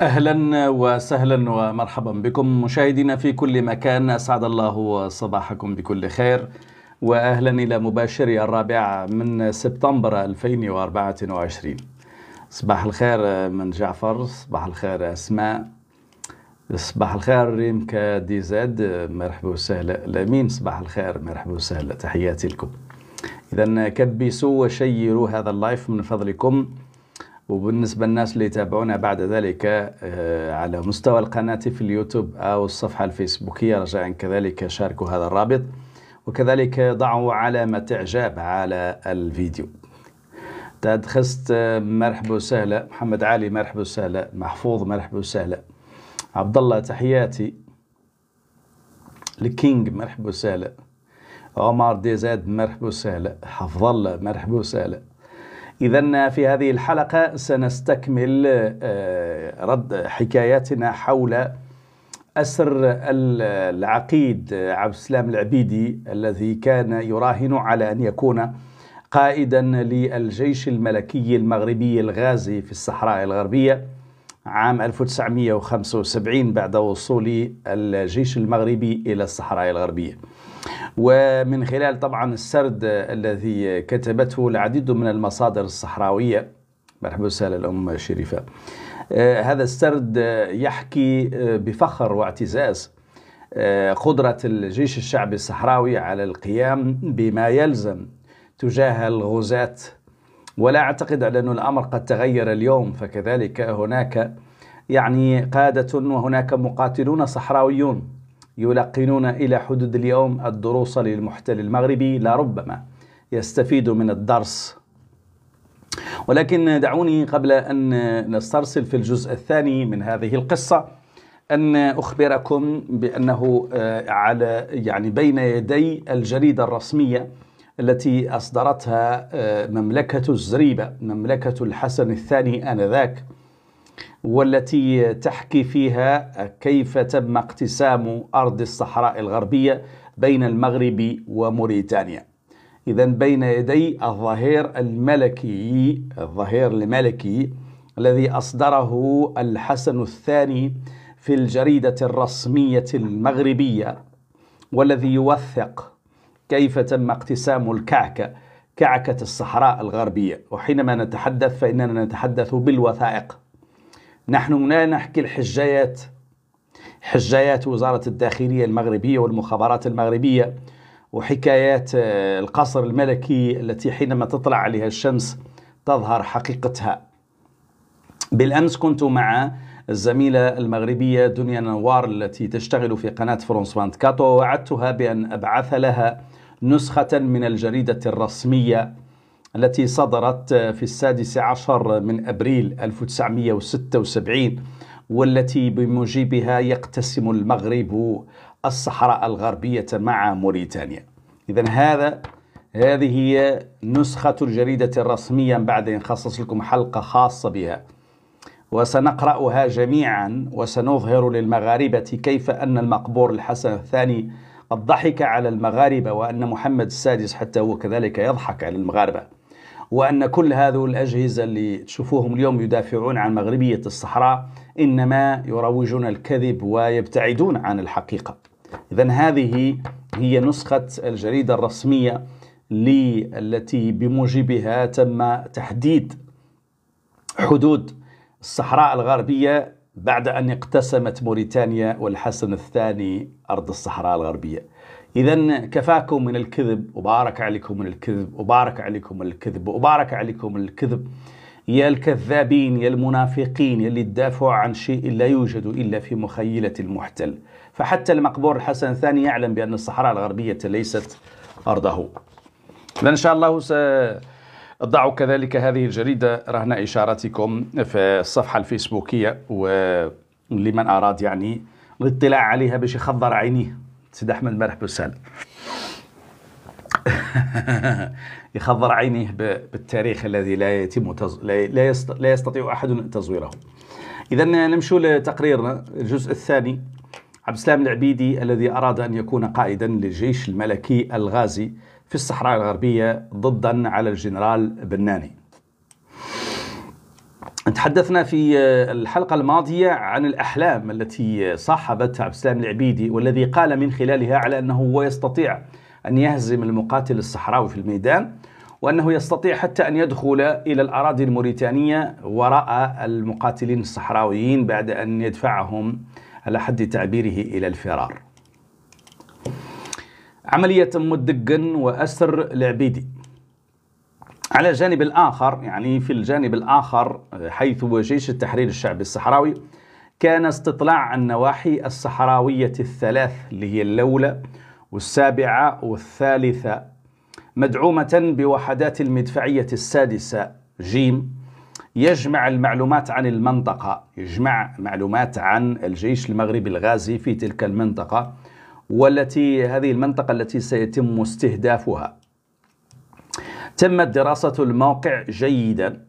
اهلا وسهلا ومرحبا بكم مشاهدينا في كل مكان اسعد الله صباحكم بكل خير واهلا الى مباشر الرابع من سبتمبر 2024 صباح الخير من جعفر صباح الخير اسماء صباح الخير ريم دي زاد مرحبا وسهلا لامين صباح الخير مرحبا وسهلا تحياتي لكم اذا كبسوا وشيروا هذا اللايف من فضلكم وبالنسبة للناس اللي يتابعونا بعد ذلك آه، على مستوى القناة في اليوتيوب أو الصفحة الفيسبوكية رجاء كذلك شاركوا هذا الرابط وكذلك ضعوا علامة إعجاب على الفيديو تاد خست آه، مرحبا وسهلا محمد علي مرحبا وسهلا محفوظ مرحبا وسهلا عبد الله تحياتي الكينج مرحبا وسهلا عمر ديزاد مرحبا وسهلا حفظ الله مرحبا وسهلا إذا في هذه الحلقة سنستكمل آه، رد حكاياتنا حول أسر العقيد عبد السلام العبيدي الذي كان يراهن على أن يكون قائدا للجيش الملكي المغربي الغازي في الصحراء الغربية عام 1975 بعد وصول الجيش المغربي إلى الصحراء الغربية ومن خلال طبعا السرد الذي كتبته العديد من المصادر الصحراوية مرحبا وسهلا الأم شريفة آه، هذا السرد يحكي آه، بفخر واعتزاز آه، قدرة الجيش الشعبي الصحراوي على القيام بما يلزم تجاه الغزاة ولا أعتقد على أن الأمر قد تغير اليوم فكذلك هناك يعني قادة وهناك مقاتلون صحراويون يلقنون إلى حدود اليوم الدروس للمحتل المغربي لربما يستفيد من الدرس ولكن دعوني قبل أن نسترسل في الجزء الثاني من هذه القصة أن أخبركم بأنه آه، على يعني بين يدي الجريدة الرسمية التي أصدرتها آه، مملكة الزريبة مملكة الحسن الثاني آنذاك والتي تحكي فيها كيف تم اقتسام أرض الصحراء الغربية بين المغرب وموريتانيا إذا بين يدي الظهير الملكي الظهير الملكي الذي أصدره الحسن الثاني في الجريدة الرسمية المغربية والذي يوثق كيف تم اقتسام الكعكة كعكة الصحراء الغربية وحينما نتحدث فإننا نتحدث بالوثائق نحن لا نحكي الحجايات حجايات وزارة الداخلية المغربية والمخابرات المغربية وحكايات آه، القصر الملكي التي حينما تطلع عليها الشمس تظهر حقيقتها بالأمس كنت مع الزميلة المغربية دنيا نوار التي تشتغل في قناة فرانس 24 ووعدتها بأن أبعث لها نسخة من الجريدة الرسمية التي صدرت آه، في السادس عشر من أبريل 1976 والتي بموجبها يقتسم المغرب الصحراء الغربية مع موريتانيا إذا هذا هذه هي نسخة الجريدة الرسمية بعد أن خصص لكم حلقة خاصة بها وسنقرأها جميعا وسنظهر للمغاربة كيف أن المقبور الحسن الثاني قد ضحك على المغاربة وأن محمد السادس حتى هو كذلك يضحك على المغاربة وأن كل هذه الأجهزة اللي تشوفوهم اليوم يدافعون عن مغربية الصحراء إنما يروجون الكذب ويبتعدون عن الحقيقة إذا هذه هي نسخة الجريدة الرسمية التي بموجبها تم تحديد حدود الصحراء الغربية بعد أن اقتسمت موريتانيا والحسن الثاني أرض الصحراء الغربية إذا كفاكم من الكذب وبارك عليكم من الكذب وبارك عليكم من الكذب وبارك عليكم من الكذب يا الكذابين يا المنافقين يا اللي تدافعوا عن شيء لا يوجد إلا في مخيلة المحتل فحتى المقبور الحسن الثاني يعلم بأن الصحراء الغربية ليست أرضه إن شاء الله س... ضعوا كذلك هذه الجريدة رهن إشارتكم في الصفحة الفيسبوكية ولمن أراد يعني الاطلاع عليها باش يخضر عينيه سيد احمد مرحبا وسهلا يخضر عينيه بالتاريخ الذي لا يتم تز... لا, يست... لا يستطيع احد تزويره اذا نمشي لتقريرنا الجزء الثاني عبد السلام العبيدي الذي اراد ان يكون قائدا للجيش الملكي الغازي في الصحراء الغربيه ضدا على الجنرال بناني تحدثنا في آه، الحلقة الماضية عن الأحلام التي صاحبت عبد السلام العبيدي والذي قال من خلالها على أنه هو يستطيع أن يهزم المقاتل الصحراوي في الميدان وأنه يستطيع حتى أن يدخل إلى الأراضي الموريتانية وراء المقاتلين الصحراويين بعد أن يدفعهم على حد تعبيره إلى الفرار عملية مدقن وأسر العبيدي على الجانب الآخر يعني في الجانب الآخر آه، حيث وجيش جيش التحرير الشعبي الصحراوي كان استطلاع النواحي الصحراوية الثلاث اللي هي اللولة والسابعة والثالثة مدعومة بوحدات المدفعية السادسة جيم يجمع المعلومات عن المنطقة يجمع معلومات عن الجيش المغربي الغازي في تلك المنطقة والتي هذه المنطقة التي سيتم استهدافها تمت دراسة الموقع جيدا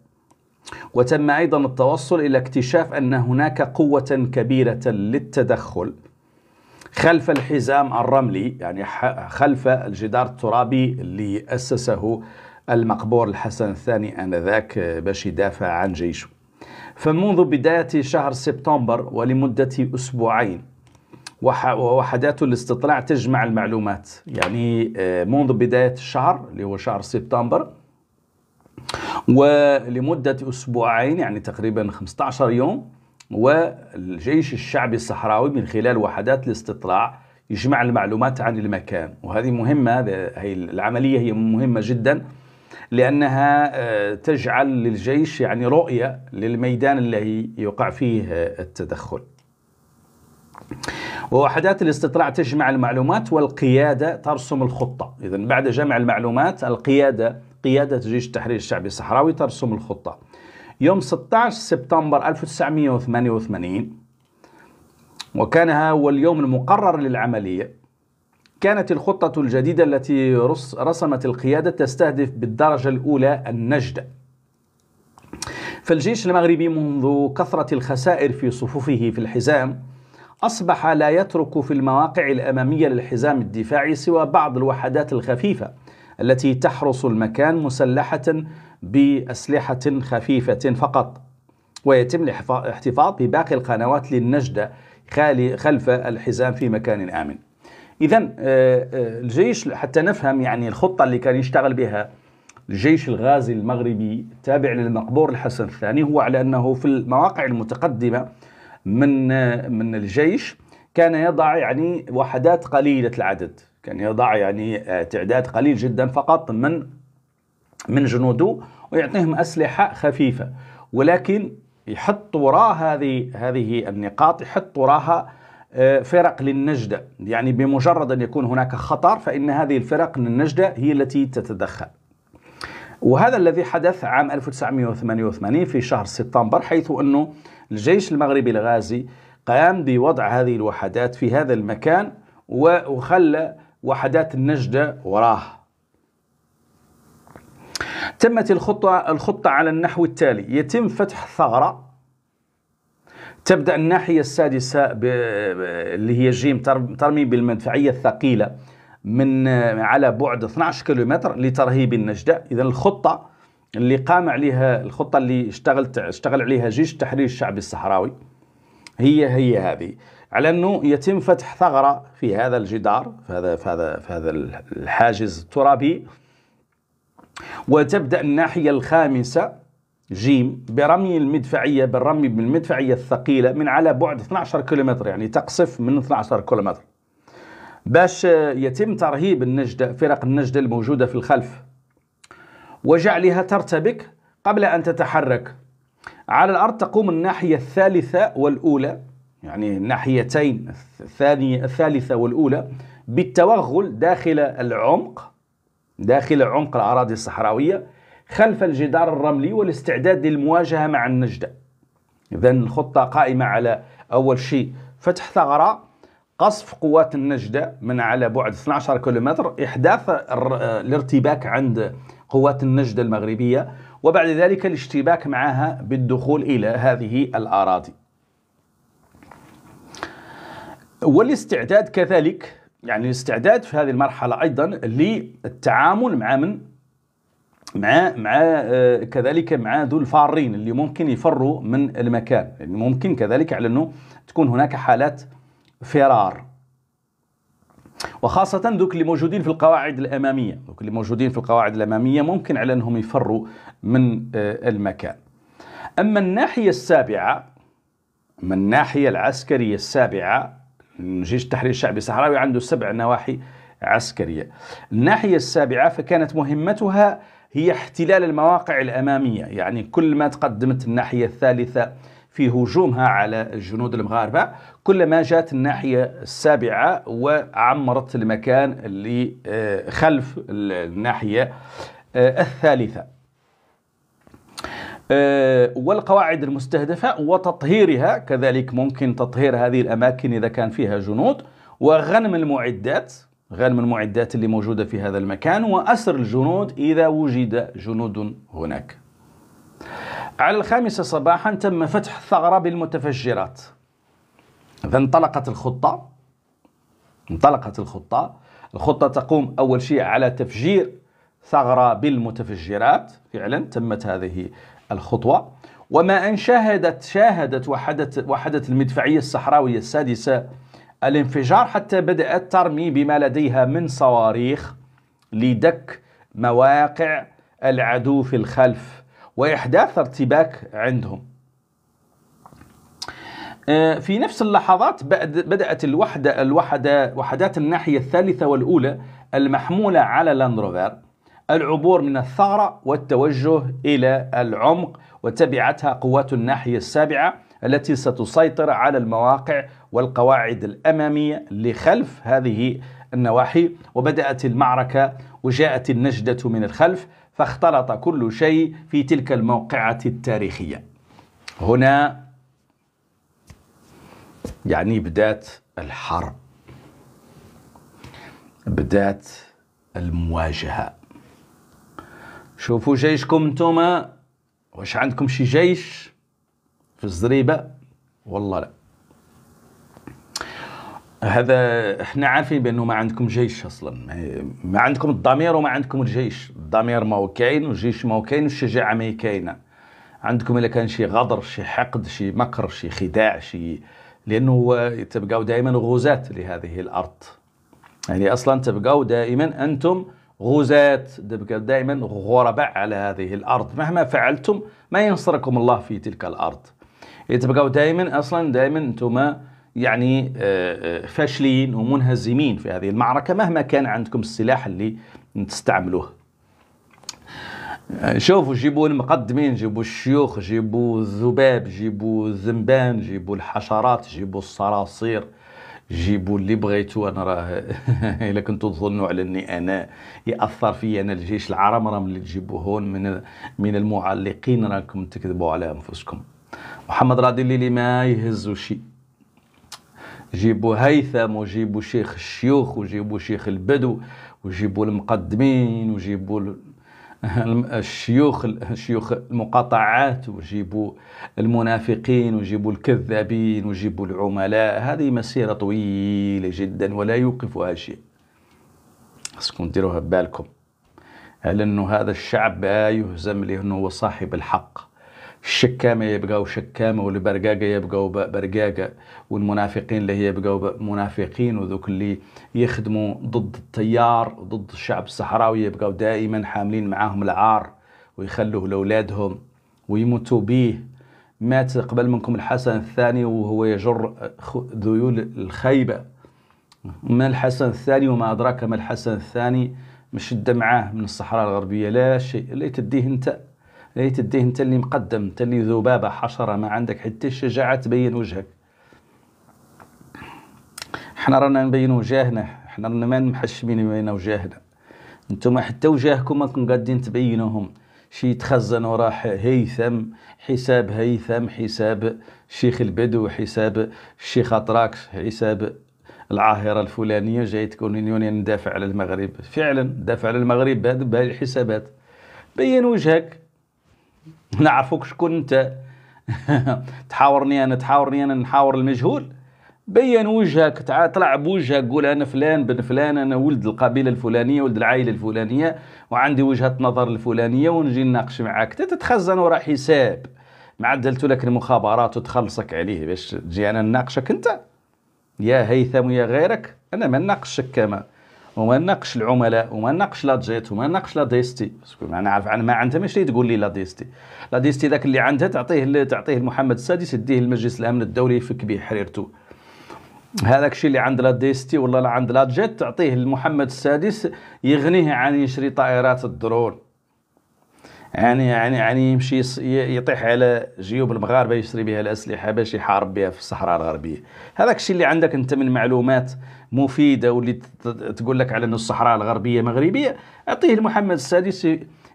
وتم أيضا التوصل إلى اكتشاف أن هناك قوة كبيرة للتدخل خلف الحزام الرملي يعني خلف الجدار الترابي اللي أسسه المقبور الحسن الثاني آنذاك باش يدافع عن جيشه فمنذ بداية شهر سبتمبر ولمدة أسبوعين ووحدات الاستطلاع تجمع المعلومات يعني آه، منذ بداية الشهر اللي هو شهر سبتمبر ولمدة أسبوعين يعني تقريبا 15 يوم والجيش الشعبي الصحراوي من خلال وحدات الاستطلاع يجمع المعلومات عن المكان وهذه مهمة هي العملية هي مهمة جدا لأنها آه، تجعل للجيش يعني رؤية للميدان الذي يقع فيه آه، التدخل ووحدات الاستطلاع تجمع المعلومات والقيادة ترسم الخطة إذا بعد جمع المعلومات القيادة قيادة جيش التحرير الشعبي الصحراوي ترسم الخطة يوم 16 سبتمبر 1988 وكان هو اليوم المقرر للعملية كانت الخطة الجديدة التي رسمت القيادة تستهدف بالدرجة الأولى النجدة فالجيش المغربي منذ كثرة الخسائر في صفوفه في الحزام أصبح لا يترك في المواقع الأمامية للحزام الدفاعي سوى بعض الوحدات الخفيفة التي تحرس المكان مسلحة بأسلحة خفيفة فقط ويتم الاحتفاظ بباقي القنوات للنجدة خالي خلف الحزام في مكان آمن إذا آه، آه، الجيش حتى نفهم يعني الخطة اللي كان يشتغل بها الجيش الغازي المغربي التابع للمقبور الحسن الثاني هو على أنه في المواقع المتقدمة من من الجيش كان يضع يعني وحدات قليلة العدد كان يضع يعني آه، تعداد قليل جدا فقط من من جنوده ويعطيهم أسلحة خفيفة ولكن يحط وراء هذه هذه النقاط يحط وراها آه، فرق للنجدة يعني بمجرد أن يكون هناك خطر فإن هذه الفرق للنجدة هي التي تتدخل وهذا الذي حدث عام 1988 في شهر سبتمبر حيث أنه الجيش المغربي الغازي قام بوضع هذه الوحدات في هذا المكان وخلى وحدات النجدة وراه تمت الخطة, الخطة على النحو التالي يتم فتح ثغرة تبدأ الناحية السادسة اللي هي جيم ترمي بالمدفعية الثقيلة من على بعد 12 كيلومتر لترهيب النجدة إذا الخطة اللي قام عليها الخطة اللي اشتغلت اشتغل عليها جيش التحرير الشعبي الصحراوي هي هي هذه على انه يتم فتح ثغره في هذا الجدار في هذا في هذا في هذا الحاجز الترابي وتبدا الناحيه الخامسه جيم برمي المدفعيه بالرمي بالمدفعيه الثقيله من على بعد 12 كيلومتر يعني تقصف من 12 كيلومتر باش يتم ترهيب النجده فرق النجده الموجوده في الخلف وجعلها ترتبك قبل أن تتحرك على الأرض تقوم الناحية الثالثة والأولى يعني الناحيتين الثانية الثالثة والأولى بالتوغل داخل العمق داخل عمق الأراضي الصحراوية خلف الجدار الرملي والاستعداد للمواجهة مع النجدة إذا الخطة قائمة على أول شيء فتح ثغرة قصف قوات النجدة من على بعد 12 كيلومتر إحداث الارتباك عند قوات النجدة المغربية وبعد ذلك الاشتباك معها بالدخول إلى هذه الأراضي والاستعداد كذلك يعني الاستعداد في هذه المرحلة أيضا للتعامل مع من مع مع آه، كذلك مع ذو الفارين اللي ممكن يفروا من المكان يعني ممكن كذلك على انه تكون هناك حالات فرار وخاصة ذوك اللي موجودين في القواعد الأمامية ذوك اللي موجودين في القواعد الأمامية ممكن على أنهم يفروا من آه، المكان أما الناحية السابعة أما الناحية العسكرية السابعة جيش التحرير الشعبي الصحراوي عنده سبع نواحي عسكرية الناحية السابعة فكانت مهمتها هي احتلال المواقع الأمامية يعني كل ما تقدمت الناحية الثالثة في هجومها على الجنود المغاربة كلما جات الناحية السابعة وعمرت المكان اللي آه، خلف الناحية آه، الثالثة آه، والقواعد المستهدفة وتطهيرها كذلك ممكن تطهير هذه الأماكن إذا كان فيها جنود وغنم المعدات غنم المعدات اللي موجودة في هذا المكان وأسر الجنود إذا وجد جنود هناك على الخامسة صباحا تم فتح الثغرة بالمتفجرات فانطلقت الخطة انطلقت الخطة الخطة تقوم أول شيء على تفجير ثغرة بالمتفجرات فعلا تمت هذه الخطوة وما أن شاهدت شاهدت وحدت, وحدت المدفعية الصحراوية السادسة الانفجار حتى بدأت ترمي بما لديها من صواريخ لدك مواقع العدو في الخلف وإحداث ارتباك عندهم آه، في نفس اللحظات بدأت الوحدة الوحدة وحدات الناحية الثالثة والأولى المحمولة على لاندروفير العبور من الثغرة والتوجه إلى العمق وتبعتها قوات الناحية السابعة التي ستسيطر على المواقع والقواعد الأمامية لخلف هذه النواحي وبدأت المعركة وجاءت النجدة من الخلف فاختلط كل شيء في تلك الموقعة التاريخية هنا يعني بدات الحرب بدات المواجهه شوفوا جيشكم نتوما واش عندكم شي جيش في الزريبه والله لا هذا احنا عارفين بانه ما عندكم جيش اصلا ما عندكم الضمير وما عندكم الجيش الضمير ما كاين والجيش ما كاين والشجاعه ما كاينه عندكم الا كان شي غدر شي حقد شي مكر شي خداع شي لأنه تبقوا دائما غزاة لهذه الأرض يعني أصلا تبقوا دائما أنتم غزاة تبقوا دائما غرباء على هذه الأرض مهما فعلتم ما ينصركم الله في تلك الأرض تبقوا دائما أصلا دائما أنتم يعني آه، آه، فاشلين ومنهزمين في هذه المعركة مهما كان عندكم السلاح اللي تستعملوه يعني شوفوا جيبوا المقدمين جيبوا الشيوخ جيبوا الذباب جيبوا الزنبان جيبوا الحشرات جيبوا الصراصير جيبوا اللي بغيتو انا راه الا كنتو تظنوا على اني انا ياثر فيا انا الجيش العرب راه ملي تجيبوه هون من من المعلقين راكم تكذبوا على انفسكم محمد راضي الليلي ما يهزو شي جيبوا هيثم وجيبوا شيخ الشيوخ وجيبوا شيخ البدو وجيبوا المقدمين وجيبوا الشيوخ الشيوخ المقاطعات ويجيبوا المنافقين ويجيبوا الكذابين ويجيبوا العملاء هذه مسيرة طويلة جدا ولا يوقفها شيء خصكم ديروها ببالكم لأنه هذا الشعب لا يهزم لأنه هو صاحب الحق الشكامة يبقوا شكامة والبرقاقة يبقوا برقاقة والمنافقين اللي يبقاو يبقوا منافقين وذوك اللي يخدموا ضد التيار ضد الشعب الصحراوي يبقوا دائما حاملين معاهم العار ويخلوه لأولادهم ويموتوا بيه مات قبل منكم الحسن الثاني وهو يجر ذيول الخيبة ما الحسن الثاني وما أدراك ما الحسن الثاني مش الدمعة من الصحراء الغربية لا شيء اللي تديه انت لقيت إيه، تديه انت اللي مقدم انت اللي ذبابه حشره ما عندك حتى الشجاعه تبين وجهك حنا رانا نبين وجهنا حنا رانا ما محشمين بين وجهنا انتم حتى وجهكم راكم قاعدين تبينوهم شي تخزن وراح هيثم حساب هيثم حساب شيخ البدو حساب الشيخ أطراكش حساب العاهرة الفلانية جاي تكون اليونان ندافع على المغرب فعلا ندافع على المغرب بهذه الحسابات بين وجهك نعرفوك شكون انت تحاورني انا تحاورني انا نحاور المجهول بين وجهك طلع بوجهك قول انا فلان بن فلان انا ولد القبيله الفلانيه ولد العائله الفلانيه وعندي وجهه نظر الفلانيه ونجي نناقش معاك تتخزن وراء حساب معدلت لك المخابرات وتخلصك عليه باش تجي انا نناقشك انت يا هيثم يا غيرك انا ما نناقشك كما وما نناقش العملاء وما نناقش لا جيت وما نناقش لا ديستي باسكو انا نعرف انا ما عندها ماشي تقول لي لا ديستي لا ديستي ذاك اللي عندها تعطيه تعطيه محمد السادس يديه لمجلس الامن الدولي يفك به حريرته هذاك الشيء اللي عند لا ديستي ولا عند لا جيت تعطيه لمحمد السادس يغنيه عن يشري طائرات الدرون يعني يعني يعني يمشي يطيح على جيوب المغاربه يشري بها الاسلحه باش يحارب بها في الصحراء الغربيه هذاك الشيء اللي عندك انت من معلومات مفيده واللي تقول لك على ان الصحراء الغربيه مغربيه اعطيه لمحمد السادس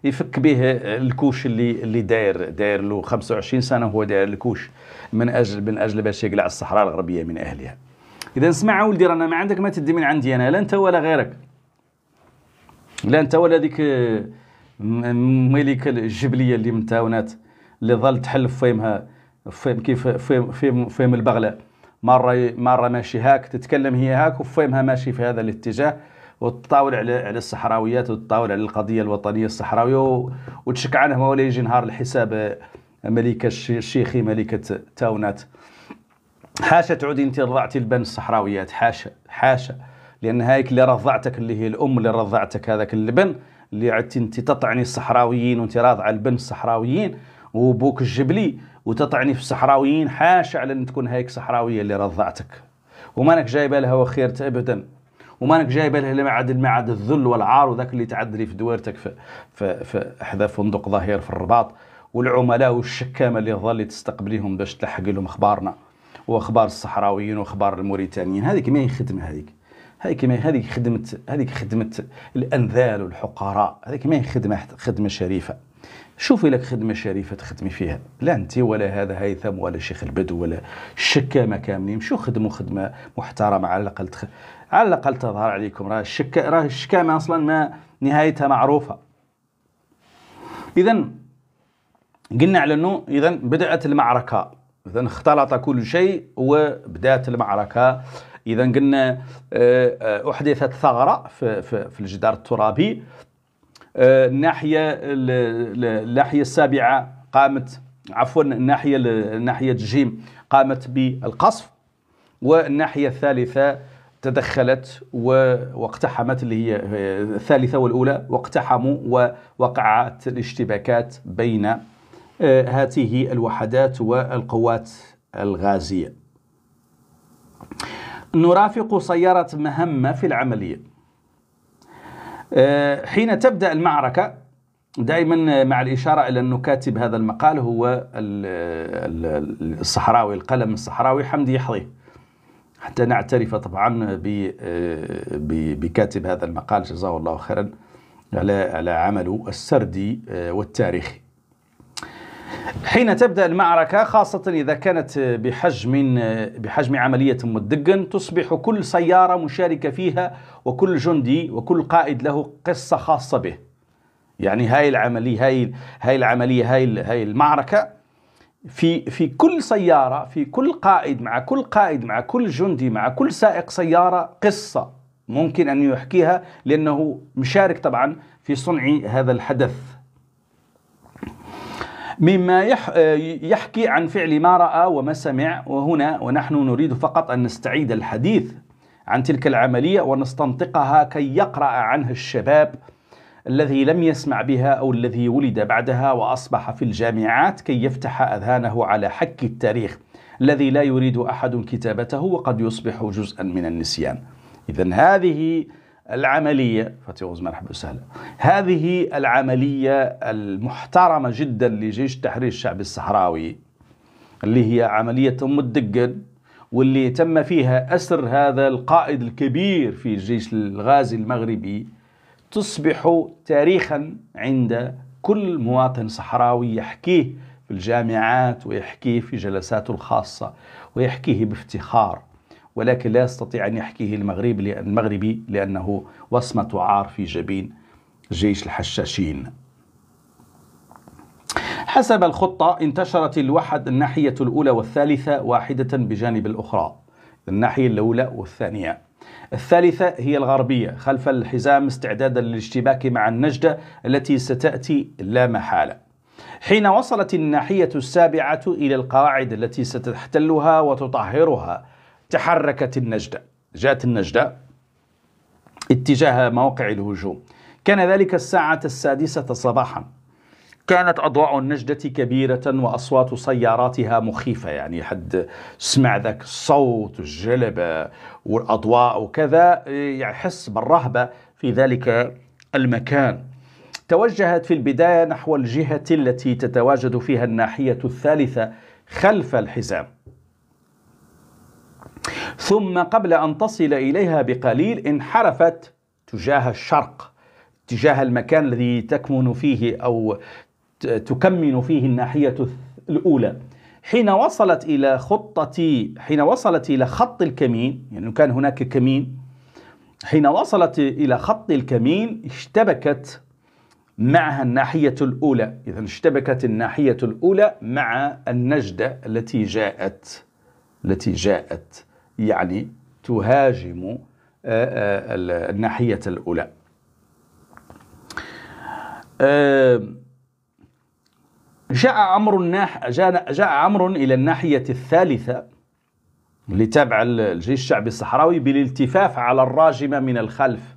يفك به الكوش اللي اللي داير داير له 25 سنه وهو داير الكوش من اجل من اجل باش يقلع الصحراء الغربيه من اهلها اذا اسمع ولدي رانا ما عندك ما تدي من عندي انا لا انت ولا غيرك لا انت ولا ذيك ملك الجبليه اللي من تاونات اللي ظل تحل فيمها فيم كيف فيم فيم, فيم البغله مره مره ماشي هاك تتكلم هي هاك وفهمها ماشي في هذا الاتجاه وتطاول على على الصحراويات وتطاول على القضيه الوطنيه الصحراويه وتشك عنها ولا يجي نهار الحساب ملكه الشيخي ملكه تاونات حاشا تعودي انت رضعتي البن الصحراويات حاشا حاشا لان هايك اللي رضعتك اللي هي الام اللي رضعتك هذاك اللبن اللي عدتي انت تطعني الصحراويين وانت راضعه البن الصحراويين وبوك الجبلي وتطعني في الصحراويين حاشا على ان تكون هيك صحراويه اللي رضعتك ومانك جايبه لها وخيرت ابدا ومانك جايبه لها المعد المعد الذل والعار وذاك اللي تعدري في دويرتك في, في, في احدى فندق ظهير في الرباط والعملاء والشكامه اللي ظلي تستقبليهم باش تلحق لهم اخبارنا واخبار الصحراويين واخبار الموريتانيين هذيك ما هي خدمه هذيك هذه كما هذه خدمه هذه خدمه الانذال والحقراء هذه ما خدمه خدمه شريفه شوفي لك خدمة شريفة تخدمي فيها لا أنت ولا هذا هيثم ولا شيخ البدو ولا الشكامة كاملين شو خدموا خدمة محترمة على الأقل تخ... على الأقل تظهر عليكم راه الشك... راه الشكامة أصلا ما نهايتها معروفة إذا قلنا على أنه إذا بدأت المعركة إذا اختلط كل شيء وبدأت المعركة اذا قلنا آه، آه، احدثت ثغره في, في, في الجدار الترابي آه، الناحيه الناحيه السابعه قامت عفوا الناحيه الناحيه الجيم قامت بالقصف والناحيه الثالثه تدخلت واقتحمت اللي هي الثالثه والاولى واقتحموا ووقعت الاشتباكات بين هاته الوحدات والقوات الغازيه. نرافق سيارة مهمة في العملية آه، حين تبدأ المعركة دائما مع الإشارة إلى أنه كاتب هذا المقال هو الصحراوي القلم الصحراوي حمدي يحضيه حتى نعترف طبعا آه، بكاتب هذا المقال جزاه الله خيرا على عمله السردي آه، والتاريخي حين تبدأ المعركة خاصة إذا كانت بحجم بحجم عملية مدقن تصبح كل سيارة مشاركة فيها وكل جندي وكل قائد له قصة خاصة به يعني هاي العملية هاي هاي العملية هاي هاي المعركة في في كل سيارة في كل قائد مع كل قائد مع كل جندي مع كل سائق سيارة قصة ممكن أن يحكيها لأنه مشارك طبعا في صنع هذا الحدث مما يح آه، يحكي عن فعل ما رأى وما سمع وهنا ونحن نريد فقط أن نستعيد الحديث عن تلك العملية ونستنطقها كي يقرأ عنها الشباب الذي لم يسمع بها أو الذي ولد بعدها وأصبح في الجامعات كي يفتح أذهانه على حك التاريخ الذي لا يريد أحد كتابته وقد يصبح جزءا من النسيان إذا هذه العملية فتيوز مرحبا وسهلا هذه العملية المحترمة جدا لجيش تحرير الشعب الصحراوي اللي هي عملية أم الدقن واللي تم فيها أسر هذا القائد الكبير في الجيش الغازي المغربي تصبح تاريخا عند كل مواطن صحراوي يحكيه في الجامعات ويحكيه في جلساته الخاصة ويحكيه بافتخار ولكن لا يستطيع أن يحكيه المغرب المغربي لأنه وصمة عار في جبين جيش الحشاشين حسب الخطة انتشرت الوحد الناحية الأولى والثالثة واحدة بجانب الأخرى الناحية الأولى والثانية الثالثة هي الغربية خلف الحزام استعدادا للاشتباك مع النجدة التي ستأتي لا محالة حين وصلت الناحية السابعة إلى القواعد التي ستحتلها وتطهرها تحركت النجدة جاءت النجدة اتجاه موقع الهجوم كان ذلك الساعة السادسة صباحا كانت أضواء النجدة كبيرة وأصوات سياراتها مخيفة يعني حد سمع ذاك الصوت الجلبة والأضواء وكذا يحس بالرهبة في ذلك المكان توجهت في البداية نحو الجهة التي تتواجد فيها الناحية الثالثة خلف الحزام ثم قبل أن تصل إليها بقليل انحرفت تجاه الشرق تجاه المكان الذي تكمن فيه أو تكمن فيه الناحية الأولى حين وصلت إلى خطة حين وصلت إلى خط الكمين يعني كان هناك كمين حين وصلت إلى خط الكمين اشتبكت معها الناحية الأولى إذا اشتبكت الناحية الأولى مع النجدة التي جاءت التي جاءت يعني تهاجم آه، آه، الناحية الأولى آه، جاء عمرو الناح جاء, عمرو إلى الناحية الثالثة اللي الجيش الشعبي الصحراوي بالالتفاف على الراجمة من الخلف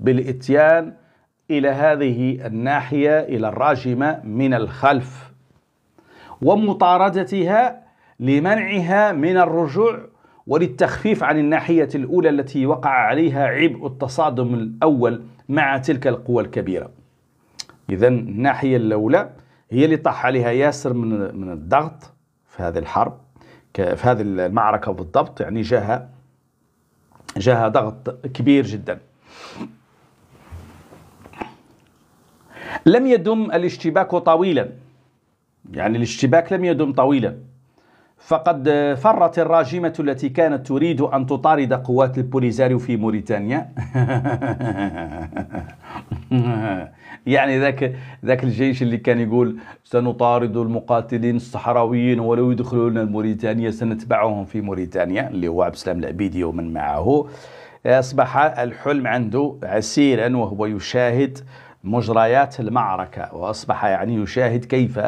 بالإتيان إلى هذه الناحية إلى الراجمة من الخلف ومطاردتها لمنعها من الرجوع وللتخفيف عن الناحية الأولى التي وقع عليها عبء التصادم الأول مع تلك القوى الكبيرة إذا الناحية الأولى هي اللي طاح عليها ياسر من من الضغط في هذه الحرب في هذه المعركة بالضبط يعني جاها جاها ضغط كبير جدا لم يدم الاشتباك طويلا يعني الاشتباك لم يدم طويلا فقد فرت الراجمة التي كانت تريد أن تطارد قوات البوليزاريو في موريتانيا يعني ذاك ذاك الجيش اللي كان يقول سنطارد المقاتلين الصحراويين ولو يدخلوا لنا موريتانيا سنتبعهم في موريتانيا اللي هو عبد السلام العبيدي ومن معه أصبح الحلم عنده عسيرا وهو يشاهد مجريات المعركة وأصبح يعني يشاهد كيف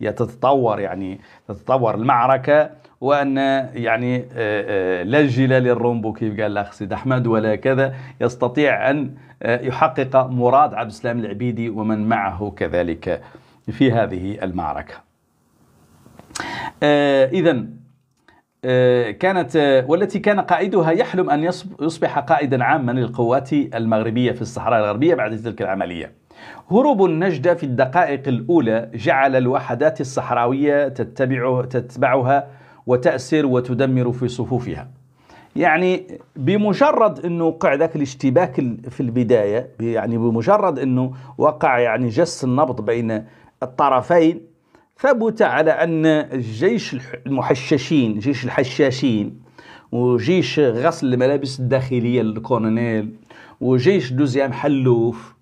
تتطور يعني تتطور المعركة وأن يعني آه، آه، لا جلال للرومبو كيف قال الأخ سيد أحمد ولا كذا يستطيع أن آه، يحقق مراد عبد السلام العبيدي ومن معه كذلك في هذه المعركة إذا كانت والتي كان قائدها يحلم أن يصبح قائدا عاما للقوات المغربية في الصحراء الغربية بعد تلك العملية هروب النجدة في الدقائق الأولى جعل الوحدات الصحراوية تتبعه تتبعها وتأسر وتدمر في صفوفها يعني بمجرد انه وقع ذاك الاشتباك في البدايه يعني بمجرد انه وقع يعني جس النبض بين الطرفين ثبت على ان الجيش المحششين جيش الحشاشين وجيش غسل الملابس الداخليه للكولونيل وجيش دوزيام حلوف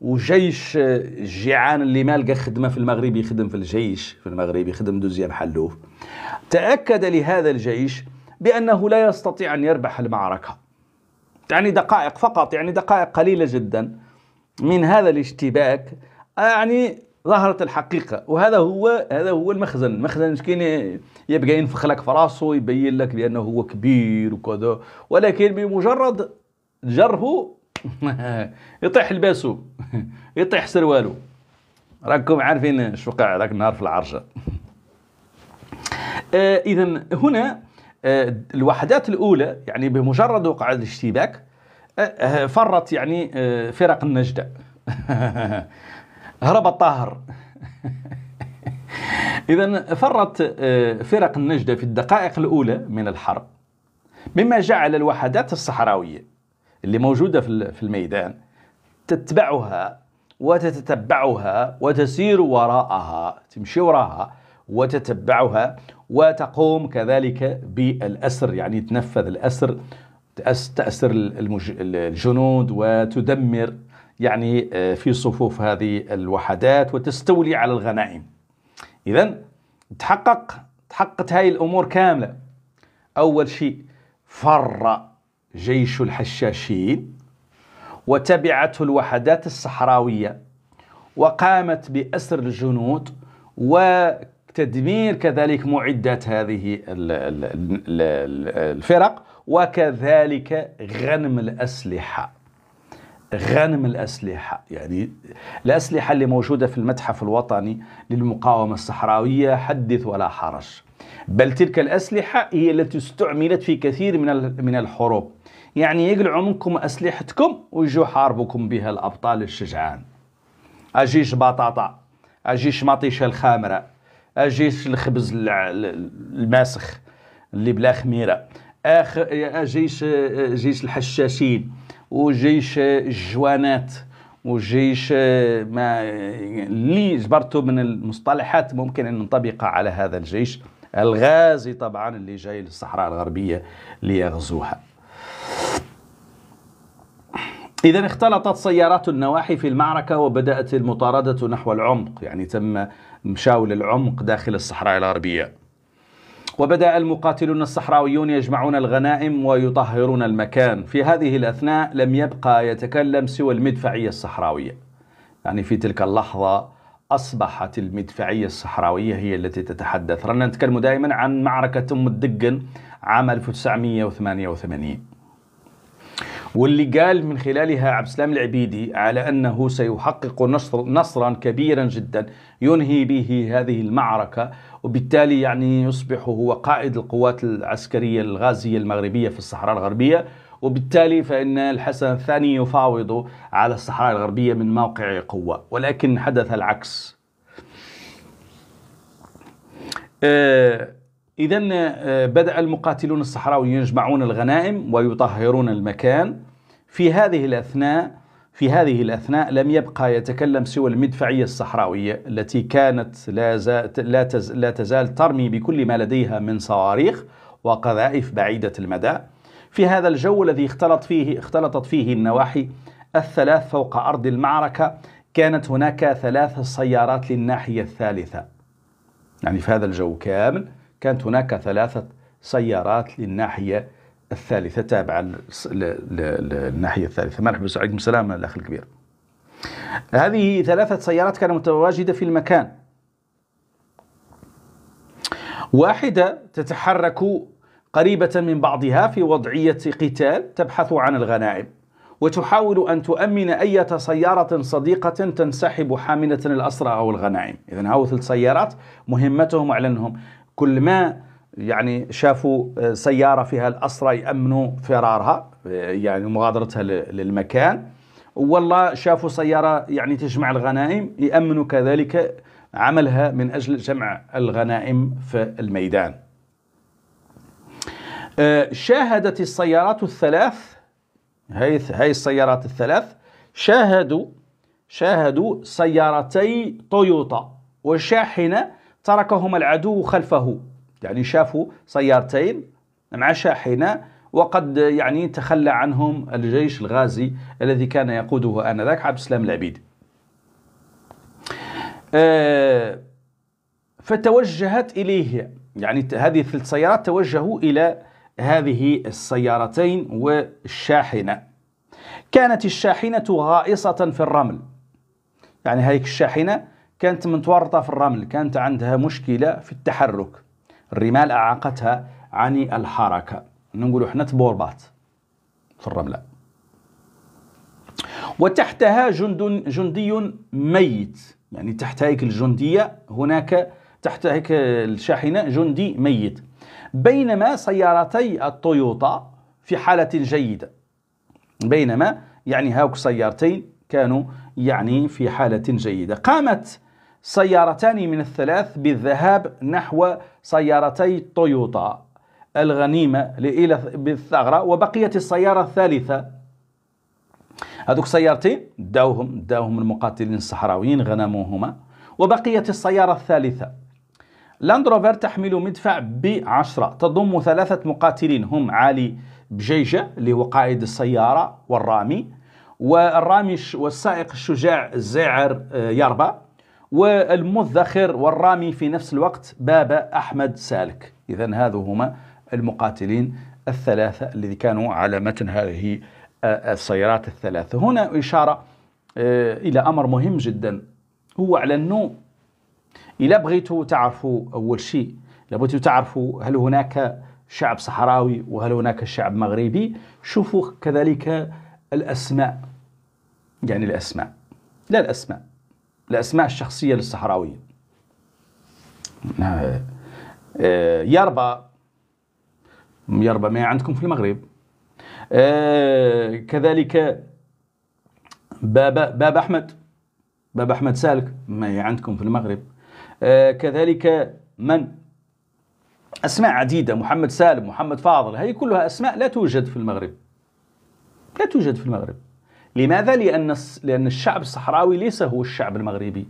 وجيش الجيعان اللي ما لقى خدمه في المغرب يخدم في الجيش في المغرب يخدم دوزيام حلوف تاكد لهذا الجيش بانه لا يستطيع ان يربح المعركه يعني دقائق فقط يعني دقائق قليله جدا من هذا الاشتباك يعني ظهرت الحقيقة وهذا هو هذا هو المخزن المخزن كاين يبقى ينفخ لك في راسه يبين لك بأنه هو كبير وكذا ولكن بمجرد جره يطيح لباسو يطيح سروالو راكم عارفين شو وقع ذاك النهار في العرجه آه، اذا هنا آه، الوحدات الاولى يعني بمجرد وقع الاشتباك آه، فرت يعني فرق النجده هرب الطاهر اذا فرت فرق النجده في الدقائق الاولى من الحرب مما جعل الوحدات الصحراويه اللي موجودة في الميدان تتبعها وتتتبعها وتسير وراءها تمشي وراءها وتتبعها وتقوم كذلك بالأسر يعني تنفذ الأسر تأسر الجنود وتدمر يعني آه، في صفوف هذه الوحدات وتستولي على الغنائم إذا تحقق تحققت هذه الأمور كاملة أول شيء فر جيش الحشاشين وتبعته الوحدات الصحراوية وقامت بأسر الجنود وتدمير كذلك معدات هذه الفرق وكذلك غنم الأسلحة غنم الأسلحة يعني الأسلحة اللي موجودة في المتحف الوطني للمقاومة الصحراوية حدث ولا حرج بل تلك الأسلحة هي التي استعملت في كثير من من الحروب يعني يقلعوا منكم أسلحتكم ويجوا يحاربوكم بها الأبطال الشجعان أجيش بطاطا أجيش مطيشة الخامرة أجيش الخبز الماسخ اللي بلا خميرة أخ أجيش جيش الحشاشين وجيش الجوانات وجيش ما اللي جبرته من المصطلحات ممكن أن نطبقها على هذا الجيش الغازي طبعا اللي جاي للصحراء الغربية ليغزوها إذا اختلطت سيارات النواحي في المعركة وبدأت المطاردة نحو العمق يعني تم مشاو للعمق داخل الصحراء الغربية وبدأ المقاتلون الصحراويون يجمعون الغنائم ويطهرون المكان في هذه الأثناء لم يبقى يتكلم سوى المدفعية الصحراوية يعني في تلك اللحظة أصبحت المدفعية الصحراوية هي التي تتحدث رانا نتكلم دائما عن معركة أم الدقن عام 1988 واللي قال من خلالها عبد السلام العبيدي على أنه سيحقق نصر نصرا كبيرا جدا ينهي به هذه المعركة وبالتالي يعني يصبح هو قائد القوات العسكرية الغازية المغربية في الصحراء الغربية وبالتالي فإن الحسن الثاني يفاوض على الصحراء الغربية من موقع قوة ولكن حدث العكس أه إذا آه، بدأ المقاتلون الصحراويون يجمعون الغنائم ويطهرون المكان في هذه الأثناء في هذه الأثناء لم يبقى يتكلم سوى المدفعية الصحراوية التي كانت لا, لا, تز لا تزال ترمي بكل ما لديها من صواريخ وقذائف بعيدة المدى في هذا الجو الذي اختلط فيه اختلطت فيه النواحي الثلاث فوق أرض المعركة كانت هناك ثلاث سيارات للناحية الثالثة يعني في هذا الجو كامل كانت هناك ثلاثة سيارات للناحية الثالثة تابعة للناحية الثالثة مرحبا وعليكم السلام الأخ الكبير هذه ثلاثة سيارات كانت متواجدة في المكان واحدة تتحرك قريبة من بعضها في وضعية قتال تبحث عن الغنائم وتحاول أن تؤمن أي سيارة صديقة تنسحب حاملة الأسرى أو الغنائم إذا هؤلاء سيارات مهمتهم أعلنهم كل ما يعني شافوا آه، سيارة فيها الأسرى يأمنوا فرارها آه، يعني مغادرتها للمكان والله شافوا سيارة يعني تجمع الغنائم يأمنوا كذلك عملها من أجل جمع الغنائم في الميدان آه، شاهدت السيارات الثلاث هاي هاي السيارات الثلاث شاهدوا شاهدوا سيارتي تويوتا وشاحنة تركهما العدو خلفه يعني شافوا سيارتين مع شاحنة وقد يعني تخلى عنهم الجيش الغازي الذي كان يقوده آنذاك عبد السلام العبيد آه، فتوجهت إليه يعني هذه الثلاث سيارات توجهوا إلى هذه السيارتين والشاحنة كانت الشاحنة غائصة في الرمل يعني هذه الشاحنة كانت متورطة في الرمل كانت عندها مشكلة في التحرك الرمال أعاقتها عن الحركة نقولوا حنا تبوربات في الرملة وتحتها جند جندي ميت يعني تحت هيك الجندية هناك تحت هيك الشاحنة جندي ميت بينما سيارتي التويوتا في حالة جيدة بينما يعني هاوك سيارتين كانوا يعني في حالة جيدة قامت سيارتان من الثلاث بالذهاب نحو سيارتي تويوتا الغنيمة بالثغرة وبقيت السيارة الثالثة هذوك سيارتين داوهم داوهم المقاتلين الصحراويين غنموهما وبقيت السيارة الثالثة لاندروفر تحمل مدفع ب 10 تضم ثلاثة مقاتلين هم علي بجيجة اللي هو قائد السيارة والرامي والرامي والسائق الشجاع الزاعر آه، يربا والمذخر والرامي في نفس الوقت بابا أحمد سالك إذا هذو هما المقاتلين الثلاثة الذي كانوا على متن هذه آه، السيارات الثلاثة هنا إشارة آه، إلى أمر مهم جدا هو على أنه إلا بغيتوا تعرفوا أول شيء إلا تعرفوا هل هناك شعب صحراوي وهل هناك شعب مغربي شوفوا كذلك الأسماء يعني الأسماء لا الأسماء الأسماء الشخصية للصحراويين نعم. آه، يربا يربا ما عندكم في المغرب آه، كذلك بابا باب أحمد باب أحمد سالك ما عندكم في المغرب آه، كذلك من أسماء عديدة محمد سالم محمد فاضل هي كلها أسماء لا توجد في المغرب لا توجد في المغرب لماذا؟ لأن لأن الشعب الصحراوي ليس هو الشعب المغربي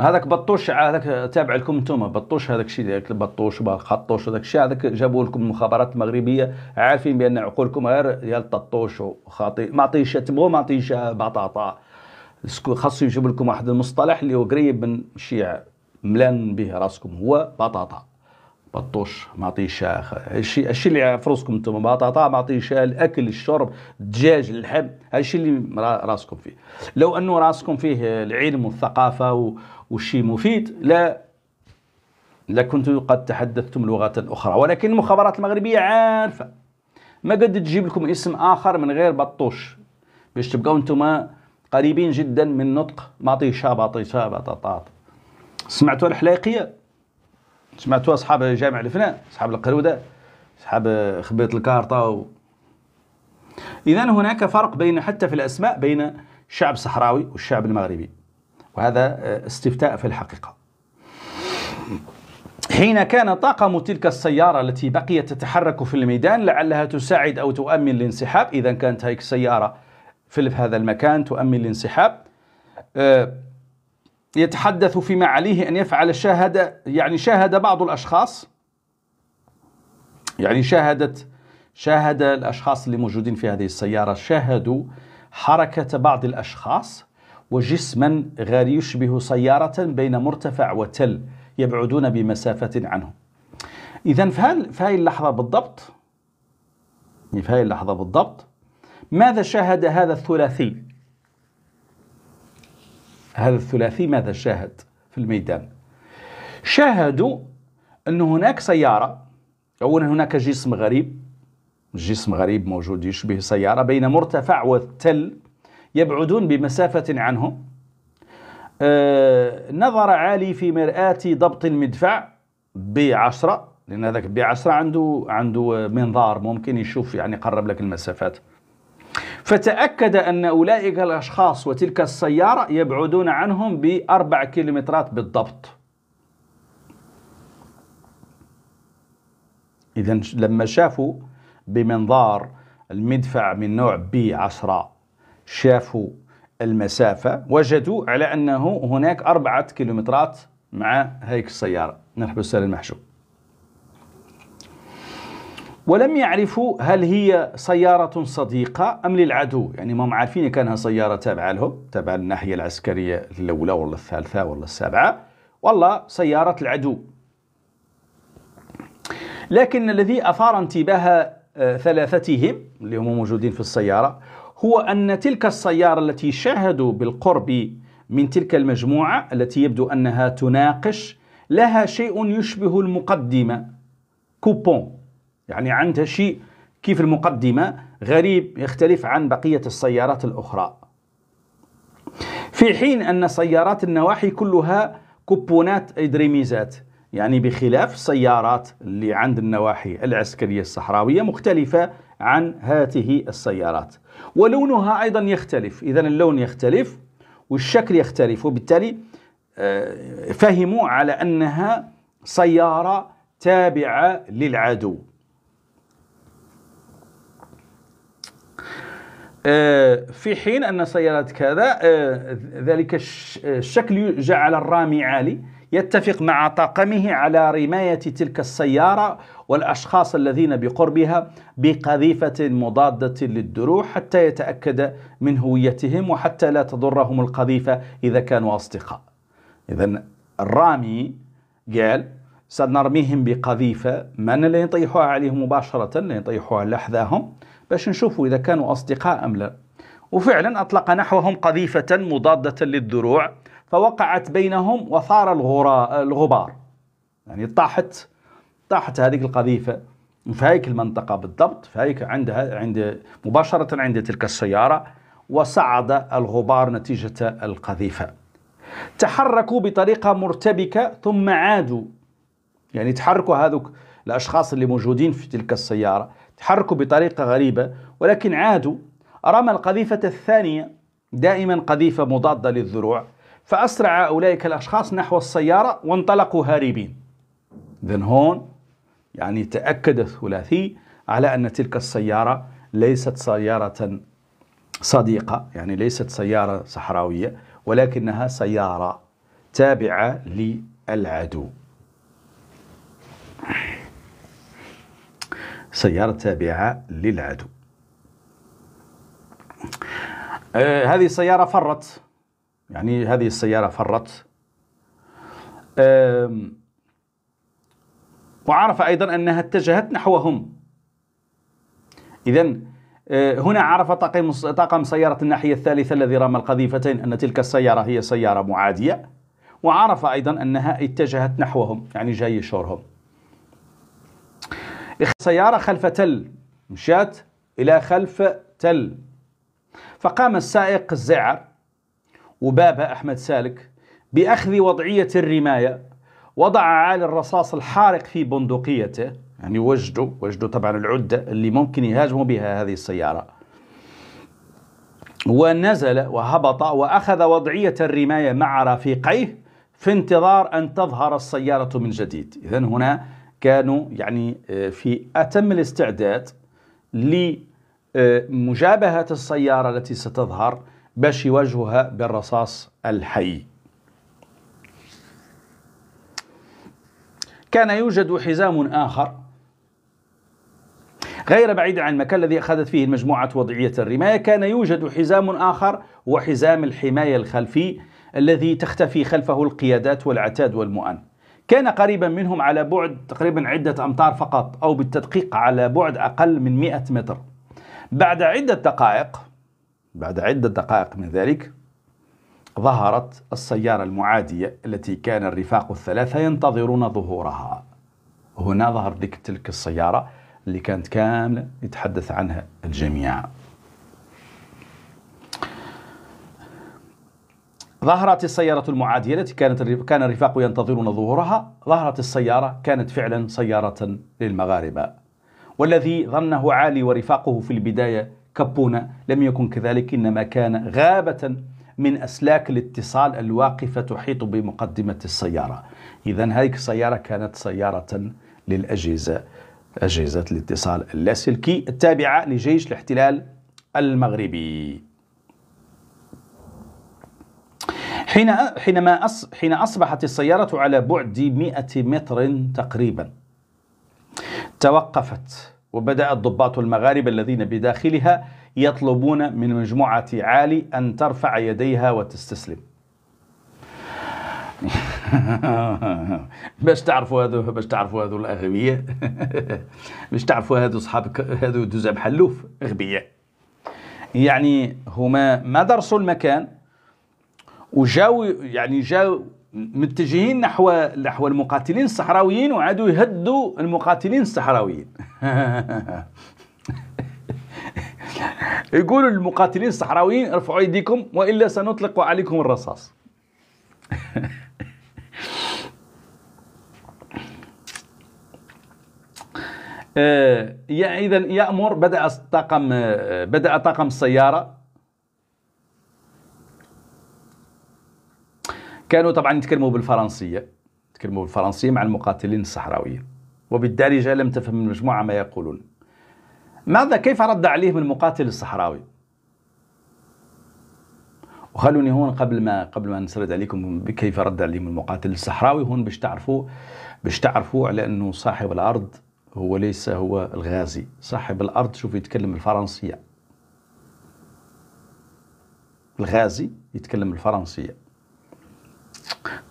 هذاك بطوش هذاك تابع لكم انتم بطوش هذاك الشيء ديالك البطوش وخطوش هذاك الشيء هذاك جابوا لكم المخابرات المغربيه عارفين بان عقولكم غير ديال ططوش وخاطي ما عطيش تبغوا ما عطيش بطاطا خاصو يجيب لكم واحد المصطلح اللي هو قريب من الشيعه ملان به راسكم هو بطاطا بطوش معطيه شاه الشيء الشيء اللي في راسكم انتم بطاطا معطيه شاه الاكل الشرب الدجاج اللحم هالشيء الشيء اللي راسكم فيه لو انه راسكم فيه العلم والثقافه والشيء مفيد لا لكنت قد تحدثتم لغه اخرى ولكن المخابرات المغربيه عارفه ما قد تجيب لكم اسم اخر من غير بطوش باش تبقاو انتم قريبين جدا من نطق معطيه شاه معطيه شاه سمعتوا الحلاقيه سمعتوها اصحاب جامع الفناء اصحاب القروده اصحاب خبيط الكارطه و... اذا هناك فرق بين حتى في الاسماء بين الشعب الصحراوي والشعب المغربي وهذا آه، استفتاء في الحقيقه حين كان طاقم تلك السيارة التي بقيت تتحرك في الميدان لعلها تساعد أو تؤمن الانسحاب إذا كانت هيك السيارة في هذا المكان تؤمن الانسحاب آه يتحدث فيما عليه أن يفعل شاهد يعني شاهد بعض الأشخاص يعني شاهدت شاهد الأشخاص اللي موجودين في هذه السيارة شاهدوا حركة بعض الأشخاص وجسما غير يشبه سيارة بين مرتفع وتل يبعدون بمسافة عنه إذا في هذه اللحظة بالضبط في هذه اللحظة بالضبط ماذا شاهد هذا الثلاثي هذا الثلاثي ماذا شاهد في الميدان شاهدوا أن هناك سيارة أولا هناك جسم غريب جسم غريب موجود يشبه سيارة بين مرتفع والتل يبعدون بمسافة عنهم آه نظر عالي في مرآة ضبط المدفع بعشرة لأن هذاك بعشرة عنده عنده منظار ممكن يشوف يعني يقرب لك المسافات فتأكد أن أولئك الأشخاص وتلك السيارة يبعدون عنهم بأربع كيلومترات بالضبط إذا لما شافوا بمنظار المدفع من نوع بي 10 شافوا المسافة وجدوا على أنه هناك أربعة كيلومترات مع هيك السيارة نحب السؤال المحشو ولم يعرفوا هل هي سيارة صديقة أم للعدو يعني ما هم عارفين كانها سيارة تابعة لهم تابعة للناحية العسكرية الأولى ولا الثالثة ولا السابعة والله سيارة العدو لكن الذي أثار انتباه آه، ثلاثتهم اللي هم موجودين في السيارة هو أن تلك السيارة التي شاهدوا بالقرب من تلك المجموعة التي يبدو أنها تناقش لها شيء يشبه المقدمة كوبون يعني عندها شيء كيف المقدمة غريب يختلف عن بقية السيارات الأخرى في حين أن سيارات النواحي كلها كوبونات إدريميزات يعني بخلاف السيارات اللي عند النواحي العسكرية الصحراوية مختلفة عن هذه السيارات ولونها أيضا يختلف إذا اللون يختلف والشكل يختلف وبالتالي آه، فهموا على أنها سيارة تابعة للعدو آه، في حين أن سيارة كذا آه، ذلك آه، الشكل جعل الرامي عالي يتفق مع طاقمه على رماية تلك السيارة والأشخاص الذين بقربها بقذيفة مضادة للدروع حتى يتأكد من هويتهم وحتى لا تضرهم القذيفة إذا كانوا أصدقاء إذا الرامي قال سنرميهم بقذيفة من اللي يطيحوها عليهم مباشرة اللي يطيحوها على باش نشوفوا إذا كانوا أصدقاء أم لا وفعلا أطلق نحوهم قذيفة مضادة للدروع فوقعت بينهم وثار الغبار يعني طاحت طاحت هذه القذيفة في هيك المنطقة بالضبط في هيك عندها عند مباشرة عند تلك السيارة وصعد الغبار نتيجة القذيفة تحركوا بطريقة مرتبكة ثم عادوا يعني تحركوا هذوك الأشخاص اللي موجودين في تلك السيارة تحركوا بطريقة غريبة ولكن عادوا رمى القذيفة الثانية دائما قذيفة مضادة للذروع فأسرع أولئك الأشخاص نحو السيارة وانطلقوا هاربين ذن هون يعني تأكد الثلاثي على أن تلك السيارة ليست سيارة صديقة يعني ليست سيارة صحراوية ولكنها سيارة تابعة للعدو سيارة تابعة للعدو آه هذه السيارة فرت يعني هذه السيارة فرت آه وعرف أيضا أنها اتجهت نحوهم إذا آه، هنا عرف طاقم طاقم سيارة الناحية الثالثة الذي رمى القذيفتين أن تلك السيارة هي سيارة معادية وعرف أيضا أنها اتجهت نحوهم يعني جاي يشورهم سيارة خلف تل مشات إلى خلف تل فقام السائق الزعر وبابا أحمد سالك بأخذ وضعية الرماية وضع عالي الرصاص الحارق في بندقيته يعني وجده وجده طبعا العدة اللي ممكن يهاجموا بها هذه السيارة ونزل وهبط وأخذ وضعية الرماية مع رفيقيه في انتظار أن تظهر السيارة من جديد إذا هنا كانوا يعني آه، في أتم الاستعداد لمجابهة السيارة التي ستظهر باش يواجهها بالرصاص الحي كان يوجد حزام آخر غير بعيد عن المكان الذي أخذت فيه المجموعة وضعية الرماية كان يوجد حزام آخر وحزام الحماية الخلفي الذي تختفي خلفه القيادات والعتاد والمؤن كان قريبا منهم على بعد تقريبا عدة أمتار فقط أو بالتدقيق على بعد أقل من 100 متر بعد عدة دقائق بعد عدة دقائق من ذلك ظهرت السيارة المعادية التي كان الرفاق الثلاثة ينتظرون ظهورها هنا ظهر تلك السيارة اللي كانت كاملة يتحدث عنها الجميع ظهرت السيارة المعادية التي كانت كان الرفاق ينتظرون ظهورها ظهرت السيارة كانت فعلا سيارة للمغاربة والذي ظنه علي ورفاقه في البداية كبونة لم يكن كذلك إنما كان غابة من أسلاك الاتصال الواقفة تحيط بمقدمة السيارة إذا هذه السيارة كانت سيارة للأجهزة أجهزة الاتصال اللاسلكي التابعة لجيش الاحتلال المغربي حين حينما أص حين أصبحت السيارة على بعد 100 متر تقريبا توقفت وبدأ الضباط المغاربة الذين بداخلها يطلبون من مجموعة عالي أن ترفع يديها وتستسلم باش تعرفوا هذو باش تعرفوا هذو الاغبياء باش تعرفوا هذو أصحاب هذو دوزا بحلوف اغبياء يعني هما ما درسوا المكان وجاو يعني جاو متجهين نحو نحو المقاتلين الصحراويين وعادوا يهدوا المقاتلين الصحراويين يقولوا للمقاتلين الصحراويين ارفعوا ايديكم والا سنطلق عليكم الرصاص آه، اذا يامر بدا طاقم آه، بدا طاقم السياره كانوا طبعا يتكلموا بالفرنسية يتكلموا بالفرنسية مع المقاتلين الصحراويين وبالدارجة لم تفهم المجموعة ما يقولون ماذا كيف رد عليهم المقاتل الصحراوي وخلوني هون قبل ما قبل ما نسرد عليكم كيف رد عليهم المقاتل الصحراوي هون باش تعرفوا باش تعرفوا على انه صاحب الارض هو ليس هو الغازي صاحب الارض شوف يتكلم الفرنسيه الغازي يتكلم الفرنسيه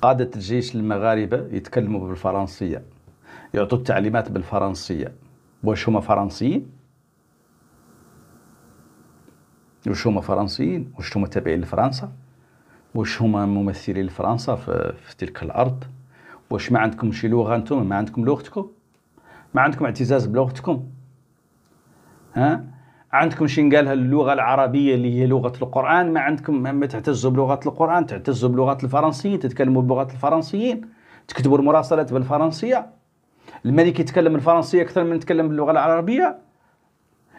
قادة الجيش المغاربة يتكلموا بالفرنسية يعطوا التعليمات بالفرنسية واش هما فرنسيين؟ واش هما فرنسيين؟ واش هما تابعين لفرنسا؟ واش هما ممثلين لفرنسا في, في تلك الأرض؟ واش ما عندكم شي لغة أنتم؟ ما عندكم لغتكم؟ ما عندكم اعتزاز بلغتكم؟ ها؟ عندكم شين قالها اللغه العربيه اللي هي لغه القران ما عندكم ما تعتزوا بلغه القران تعتزوا بلغه الفرنسيين تتكلموا بلغه الفرنسيين تكتبوا المراسلات بالفرنسيه الملك يتكلم الفرنسيه اكثر من يتكلم باللغه العربيه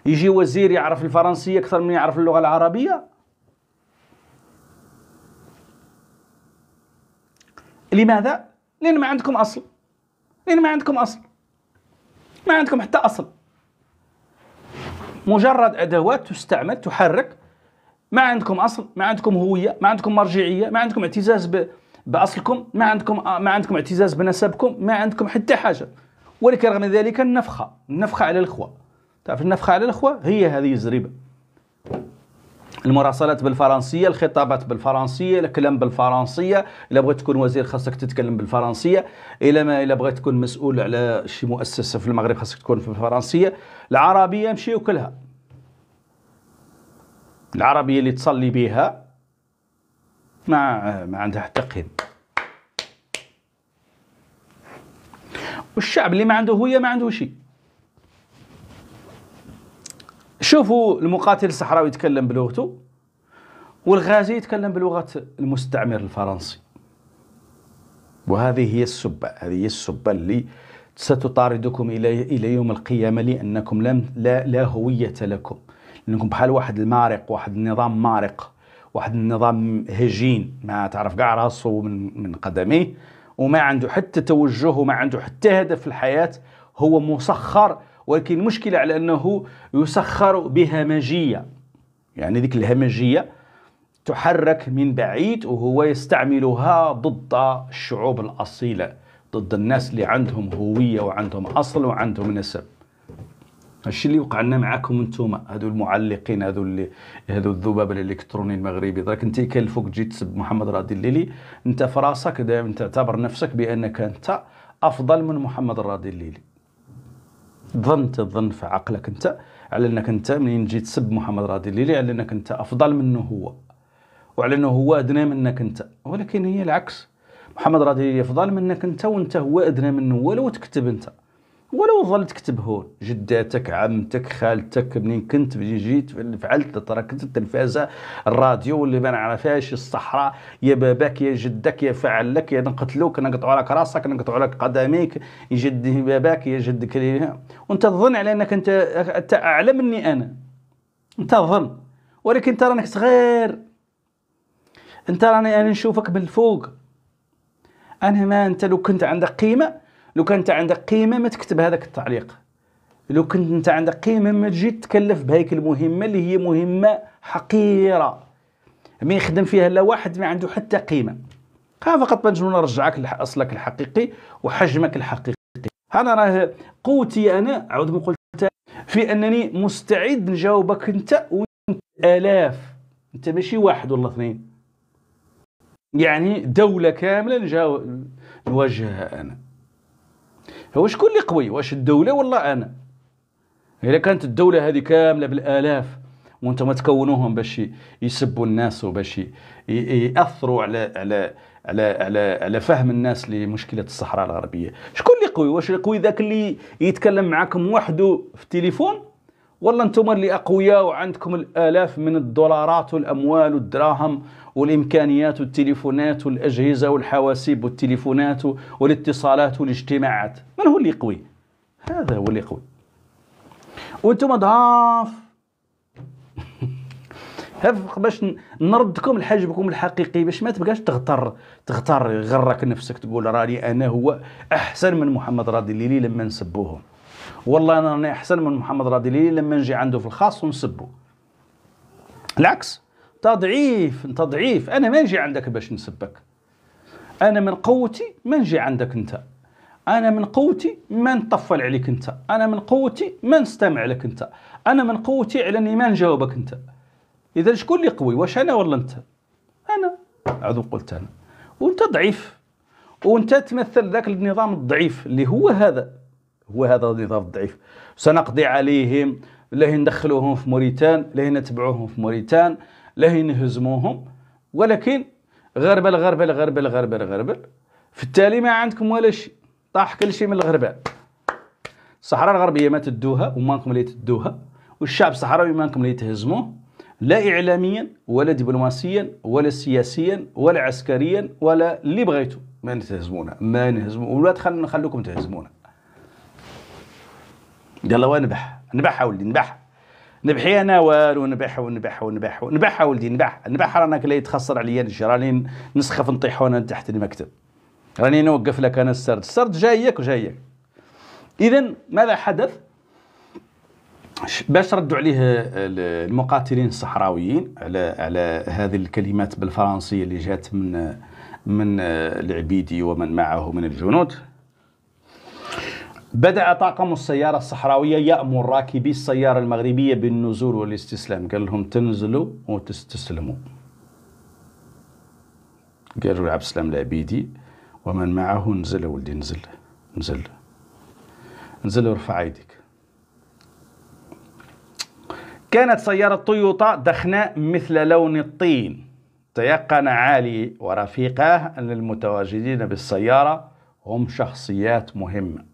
يجي وزير يعرف الفرنسيه اكثر من يعرف اللغه العربيه لماذا لان ما عندكم اصل لان ما عندكم اصل ما عندكم حتى اصل مجرد ادوات تستعمل تحرك ما عندكم اصل ما عندكم هويه ما عندكم مرجعيه ما عندكم اعتزاز ب... باصلكم ما عندكم آه، ما عندكم اعتزاز بنسبكم ما عندكم حتى حاجه ولكن رغم ذلك النفخه النفخه على الاخوه تعرف النفخه على الاخوه هي هذه الزريبه المراسلات بالفرنسيه الخطابات بالفرنسيه الكلام بالفرنسيه الا بغيت تكون وزير خاصك تتكلم بالفرنسيه الا ما الا بغيت تكون مسؤول على شي مؤسسه في المغرب خاصك تكون في الفرنسيه العربيه مشيو كلها العربية اللي تصلي بها ما ما عندها حتى قيمة والشعب اللي ما عنده هوية ما عنده شيء شوفوا المقاتل الصحراوي يتكلم بلغته والغازي يتكلم بلغة المستعمر الفرنسي وهذه هي السبة هذه هي السبة اللي ستطاردكم إلى إلى يوم القيامة لأنكم لم لا, لا هوية لكم لانكم بحال واحد المارق واحد النظام مارق واحد النظام هجين ما تعرف كاع راسه من من قدميه وما عنده حتى توجه وما عنده حتى هدف في الحياه هو مسخر ولكن المشكله على انه يسخر بهمجيه يعني ذيك الهمجيه تحرك من بعيد وهو يستعملها ضد الشعوب الاصيله ضد الناس اللي عندهم هويه وعندهم اصل وعندهم نسب هادشي اللي وقع لنا معاكم انتوما هادو المعلقين هادو اللي هادو الذباب الالكتروني المغربي دراك انت كيلفوك تجي تسب محمد رادي الليلي انت في راسك دائما تعتبر نفسك بانك انت افضل من محمد الرادي الليلي ظنت الظن في عقلك انت على انك انت منين تجي تسب محمد رادي الليلي على انك انت افضل منه هو وعلى انه هو ادنى منك انت ولكن هي العكس محمد رادي الليلي افضل منك انت وانت هو ادنى منه ولو تكتب انت ولو تكتب هون جداتك عمتك خالتك منين كنت جيت فعلت تركت التلفازه الراديو اللي ما نعرفهاش الصحراء يا باباك يا جدك يا فعلك يا نقتلوك نقطعوا لك راسك نقطعوا لك قدميك يجد باباك يا جدك وانت تظن على انك انت انت مني انا انت تظن ولكن انت انك صغير انت راني انا نشوفك من فوق انا ما انت لو كنت عندك قيمه لو كان انت عندك قيمه ما تكتب هذاك التعليق لو كنت انت عندك قيمه ما تجي تتكلف بهيك المهمه اللي هي مهمه حقيره ما يخدم فيها لا واحد ما عنده حتى قيمه ها فقط باش نرجعك لاصلك الحقيقي وحجمك الحقيقي انا راه قوتي انا عاود ما قلت في انني مستعد نجاوبك انت وانت الاف انت ماشي واحد ولا اثنين يعني دوله كامله نجاوب نواجهها انا هو شكون اللي قوي واش الدوله ولا انا الا كانت الدوله هذه كامله بالالاف وانتم ما تكونوهم باش يسبوا الناس وباش ياثروا على على على على على فهم الناس لمشكله الصحراء الغربيه شكون اللي قوي واش قوي ذاك اللي يتكلم معكم وحده في التليفون ولا انتم اللي اقوياء وعندكم الالاف من الدولارات والاموال والدراهم والامكانيات والتليفونات والاجهزه والحواسيب والتليفونات والاتصالات والاجتماعات من هو اللي يقوي هذا هو اللي يقوي وانتم ضعاف باش نردكم لحجمكم الحقيقي باش ما تبقاش تغتر تغتر يغرك نفسك تقول راني انا هو احسن من محمد راضي الليلي لما نسبوه والله انا راني احسن من محمد راضي الليلي لما نجي عنده في الخاص ونسبو العكس تضعيف تضعيف انا ما نجي عندك باش نسبك انا من قوتي ما نجي عندك انت انا من قوتي ما نطفل عليك انت انا من قوتي ما نستمع لك انت انا من قوتي على اني ما نجاوبك انت اذا شكون اللي قوي واش انا ولا انت انا عذو قلت انا وانت ضعيف وانت تمثل ذاك النظام الضعيف اللي هو هذا هو هذا النظام الضعيف سنقضي عليهم لا ندخلوهم في موريتان لا نتبعوهم في موريتان لا نهزموهم ولكن غربل غربل غربل غربل غربل في التالي ما عندكم ولا شيء طاح كل شيء من الغرباء الصحراء الغربيه ما تدوها ومانكم اللي تدوها والشعب الصحراوي مانكم اللي تهزموه لا اعلاميا ولا دبلوماسيا ولا سياسيا ولا عسكريا ولا اللي بغيتوا ما تهزمونا ما نهزمو ولا تخلونا نخلوكم تهزمونا يلا ونبح نبح ولدي نبح نبحي انا والو نبح ونبح ونبح ونبح ولدي نبح نبح رانا كلا يتخسر عليا الجيرانين نسخف نطيحو انا تحت المكتب راني نوقف لك انا السرد السرد جايك وجايك اذا ماذا حدث باش ردوا عليه المقاتلين الصحراويين على على هذه الكلمات بالفرنسيه اللي جات من من العبيدي ومن معه من الجنود بدأ طاقم السيارة الصحراوية يأمر راكبي السيارة المغربية بالنزول والاستسلام قال لهم تنزلوا وتستسلموا قالوا عبد السلام العبيدي ومن معه انزل ولدي انزل انزل انزل وارفع ايديك كانت سيارة تويوتا دخناء مثل لون الطين تيقن علي ورفيقاه أن المتواجدين بالسيارة هم شخصيات مهمة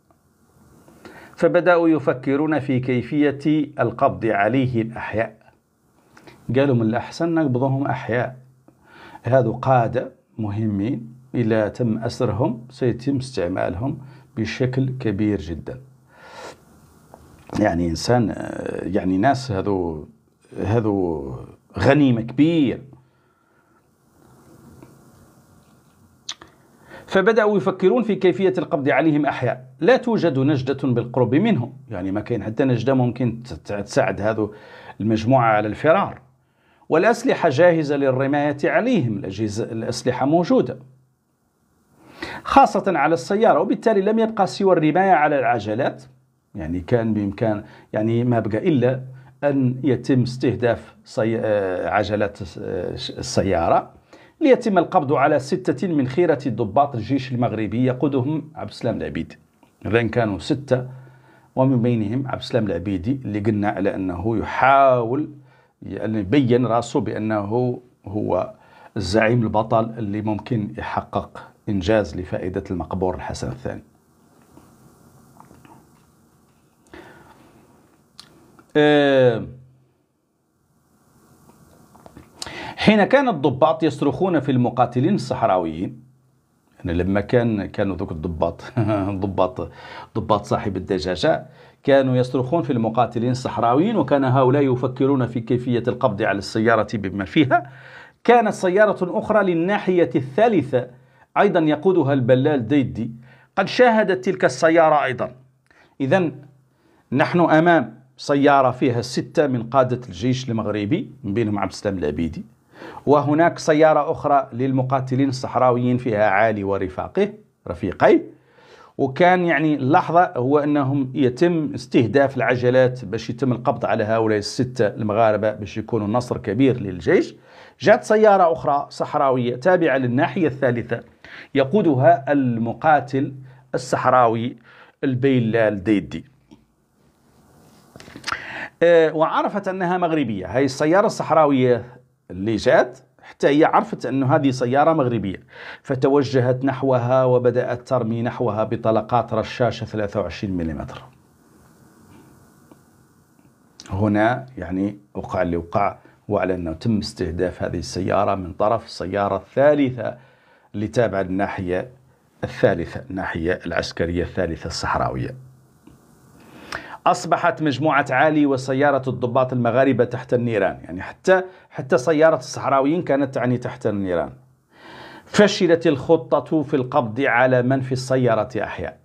فبدأوا يفكرون في كيفية القبض عليهم أحياء قالوا من الأحسن نقبضهم أحياء هذا قادة مهمين إذا تم أسرهم سيتم استعمالهم بشكل كبير جدا يعني إنسان يعني ناس هذو هذو غنيمة كبير فبدأوا يفكرون في كيفية القبض عليهم أحياء لا توجد نجدة بالقرب منهم يعني ما كاين حتى نجدة ممكن تساعد هذو المجموعة على الفرار والأسلحة جاهزة للرماية عليهم الأسلحة موجودة خاصة على السيارة وبالتالي لم يبقى سوى الرماية على العجلات يعني كان بإمكان يعني ما بقى إلا أن يتم استهداف سي... آه، عجلات آه، السيارة ليتم القبض على ستة من خيرة ضباط الجيش المغربي يقودهم عبد السلام العبيدي إذن كانوا ستة ومن بينهم عبد السلام العبيدي اللي قلنا على أنه يحاول يعني يبين راسه بأنه هو الزعيم البطل اللي ممكن يحقق إنجاز لفائدة المقبور الحسن الثاني آه، حين كان الضباط يصرخون في المقاتلين الصحراويين يعني لما كان كانوا ذوك الضباط ضباط ضباط صاحب الدجاجة كانوا يصرخون في المقاتلين الصحراويين وكان هؤلاء يفكرون في كيفية القبض على السيارة بما فيها كانت سيارة أخرى للناحية الثالثة أيضا يقودها البلال ديدي قد شاهدت تلك السيارة أيضا إذا نحن أمام سيارة فيها ستة من قادة الجيش المغربي من بينهم عبد السلام العبيدي وهناك سيارة أخرى للمقاتلين الصحراويين فيها علي ورفاقه رفيقيه وكان يعني اللحظة هو أنهم يتم استهداف العجلات باش يتم القبض على هؤلاء الستة المغاربة باش يكونوا نصر كبير للجيش جاءت سيارة أخرى صحراوية تابعة للناحية الثالثة يقودها المقاتل الصحراوي البيلال ديدي أه، وعرفت أنها مغربية هاي السيارة الصحراوية اللي جات حتى هي عرفت أن هذه سيارة مغربية فتوجهت نحوها وبدأت ترمي نحوها بطلقات رشاشة 23 ملم هنا يعني وقع اللي وقع وعلى أنه تم استهداف هذه السيارة من طرف السيارة الثالثة اللي تابعة الناحية الثالثة الناحية العسكرية الثالثة الصحراوية أصبحت مجموعة علي وسيارة الضباط المغاربة تحت النيران يعني حتى حتى سيارة الصحراويين كانت تعني تحت النيران فشلت الخطة في القبض على من في السيارة أحياء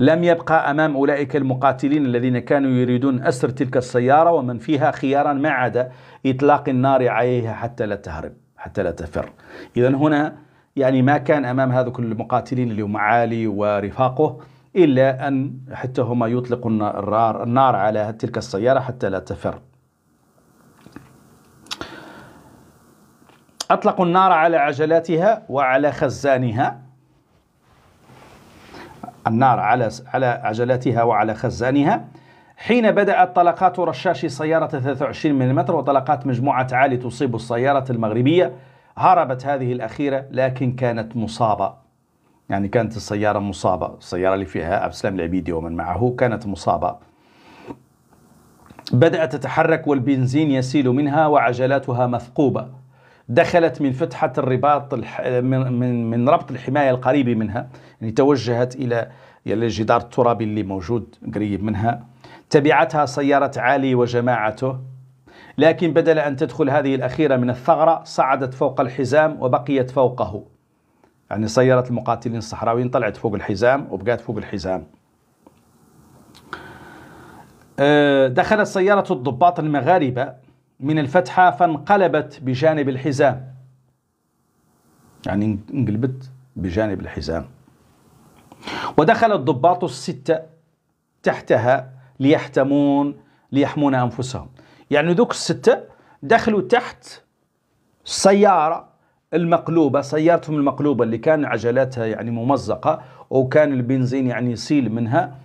لم يبقى أمام أولئك المقاتلين الذين كانوا يريدون أسر تلك السيارة ومن فيها خيارا ما عدا إطلاق النار عليها حتى لا تهرب حتى لا تفر إذا هنا يعني ما كان أمام هذا كل المقاتلين اللي هم علي ورفاقه إلا أن حتى هما يطلق النار, النار على تلك السيارة حتى لا تفر أطلقوا النار على عجلاتها وعلى خزانها النار على على عجلاتها وعلى خزانها حين بدأت طلقات رشاش سيارة 23 ملم وطلقات مجموعة عالي تصيب السيارة المغربية هربت هذه الأخيرة لكن كانت مصابة يعني كانت السيارة مصابة السيارة اللي فيها عبد السلام العبيدي ومن معه كانت مصابة بدأت تتحرك والبنزين يسيل منها وعجلاتها مثقوبة دخلت من فتحة الرباط الح... من... من من ربط الحماية القريب منها يعني توجهت إلى الجدار الترابي اللي موجود قريب منها تبعتها سيارة علي وجماعته لكن بدل أن تدخل هذه الأخيرة من الثغرة صعدت فوق الحزام وبقيت فوقه يعني سيارة المقاتلين الصحراويين طلعت فوق الحزام وبقات فوق الحزام أه، دخلت سيارة الضباط المغاربة من الفتحة فانقلبت بجانب الحزام يعني انقلبت بجانب الحزام ودخل الضباط الستة تحتها ليحتمون ليحمون أنفسهم يعني ذوك الستة دخلوا تحت سيارة المقلوبة سيارتهم المقلوبة اللي كان عجلاتها يعني ممزقة وكان البنزين يعني يسيل منها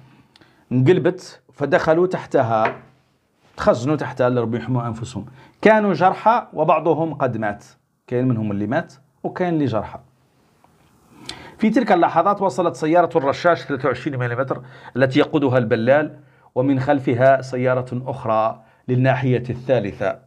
انقلبت فدخلوا تحتها تخزنوا تحتها لربي يحموا أنفسهم كانوا جرحى وبعضهم قد مات كاين منهم اللي مات وكاين اللي جرحى في تلك اللحظات وصلت سيارة الرشاش 23 ملم التي يقودها البلال ومن خلفها سيارة أخرى للناحية الثالثة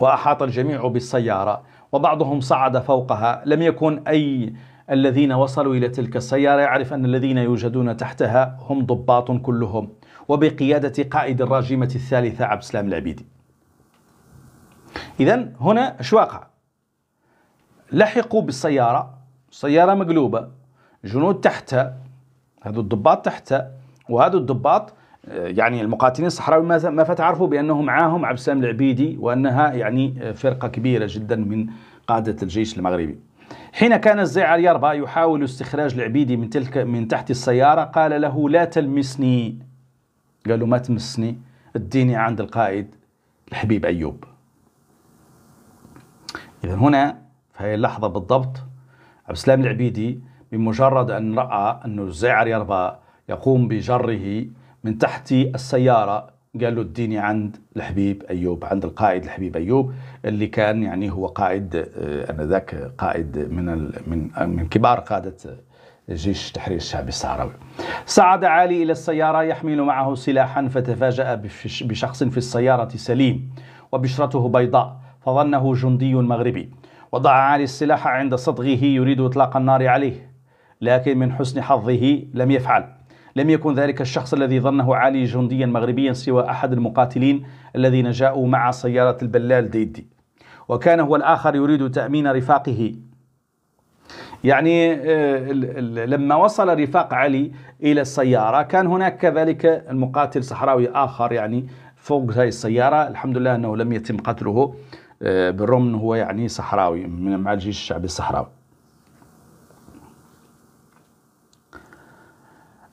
وأحاط الجميع بالسيارة وبعضهم صعد فوقها لم يكن أي الذين وصلوا إلى تلك السيارة يعرف أن الذين يوجدون تحتها هم ضباط كلهم وبقيادة قائد الراجمة الثالثة عبد السلام العبيدي إذا هنا أشواقع لحقوا بالسيارة سيارة مقلوبة جنود تحتها هذو الضباط تحتها وهذا الضباط آه، يعني المقاتلين الصحراوي ما فتعرفوا بأنه معاهم عبد السلام العبيدي وأنها يعني آه، فرقة كبيرة جدا من قادة الجيش المغربي حين كان الزعر يربى يحاول استخراج العبيدي من تلك من تحت السيارة قال له لا تلمسني قال له ما تمسني اديني عند القائد الحبيب أيوب إذا هنا في هذه اللحظة بالضبط عبد السلام العبيدي بمجرد أن رأى انه الزعر يربى يقوم بجره من تحت السيارة قال له اديني عند الحبيب ايوب عند القائد الحبيب ايوب اللي كان يعني هو قائد آه، انذاك قائد من من من كبار قاده جيش تحرير الشعب الصحراوي. صعد علي الى السياره يحمل معه سلاحا فتفاجا بشخص في السياره سليم وبشرته بيضاء فظنه جندي مغربي. وضع علي السلاح عند صدغه يريد اطلاق النار عليه لكن من حسن حظه لم يفعل لم يكن ذلك الشخص الذي ظنه علي جنديا مغربيا سوى أحد المقاتلين الذين جاءوا مع سيارة البلال ديدي وكان هو الآخر يريد تأمين رفاقه يعني آه، لما وصل رفاق علي إلى السيارة كان هناك كذلك المقاتل صحراوي آخر يعني فوق هذه السيارة الحمد لله أنه لم يتم قتله آه، بالرغم أنه هو يعني صحراوي مع الجيش الشعبي الصحراوي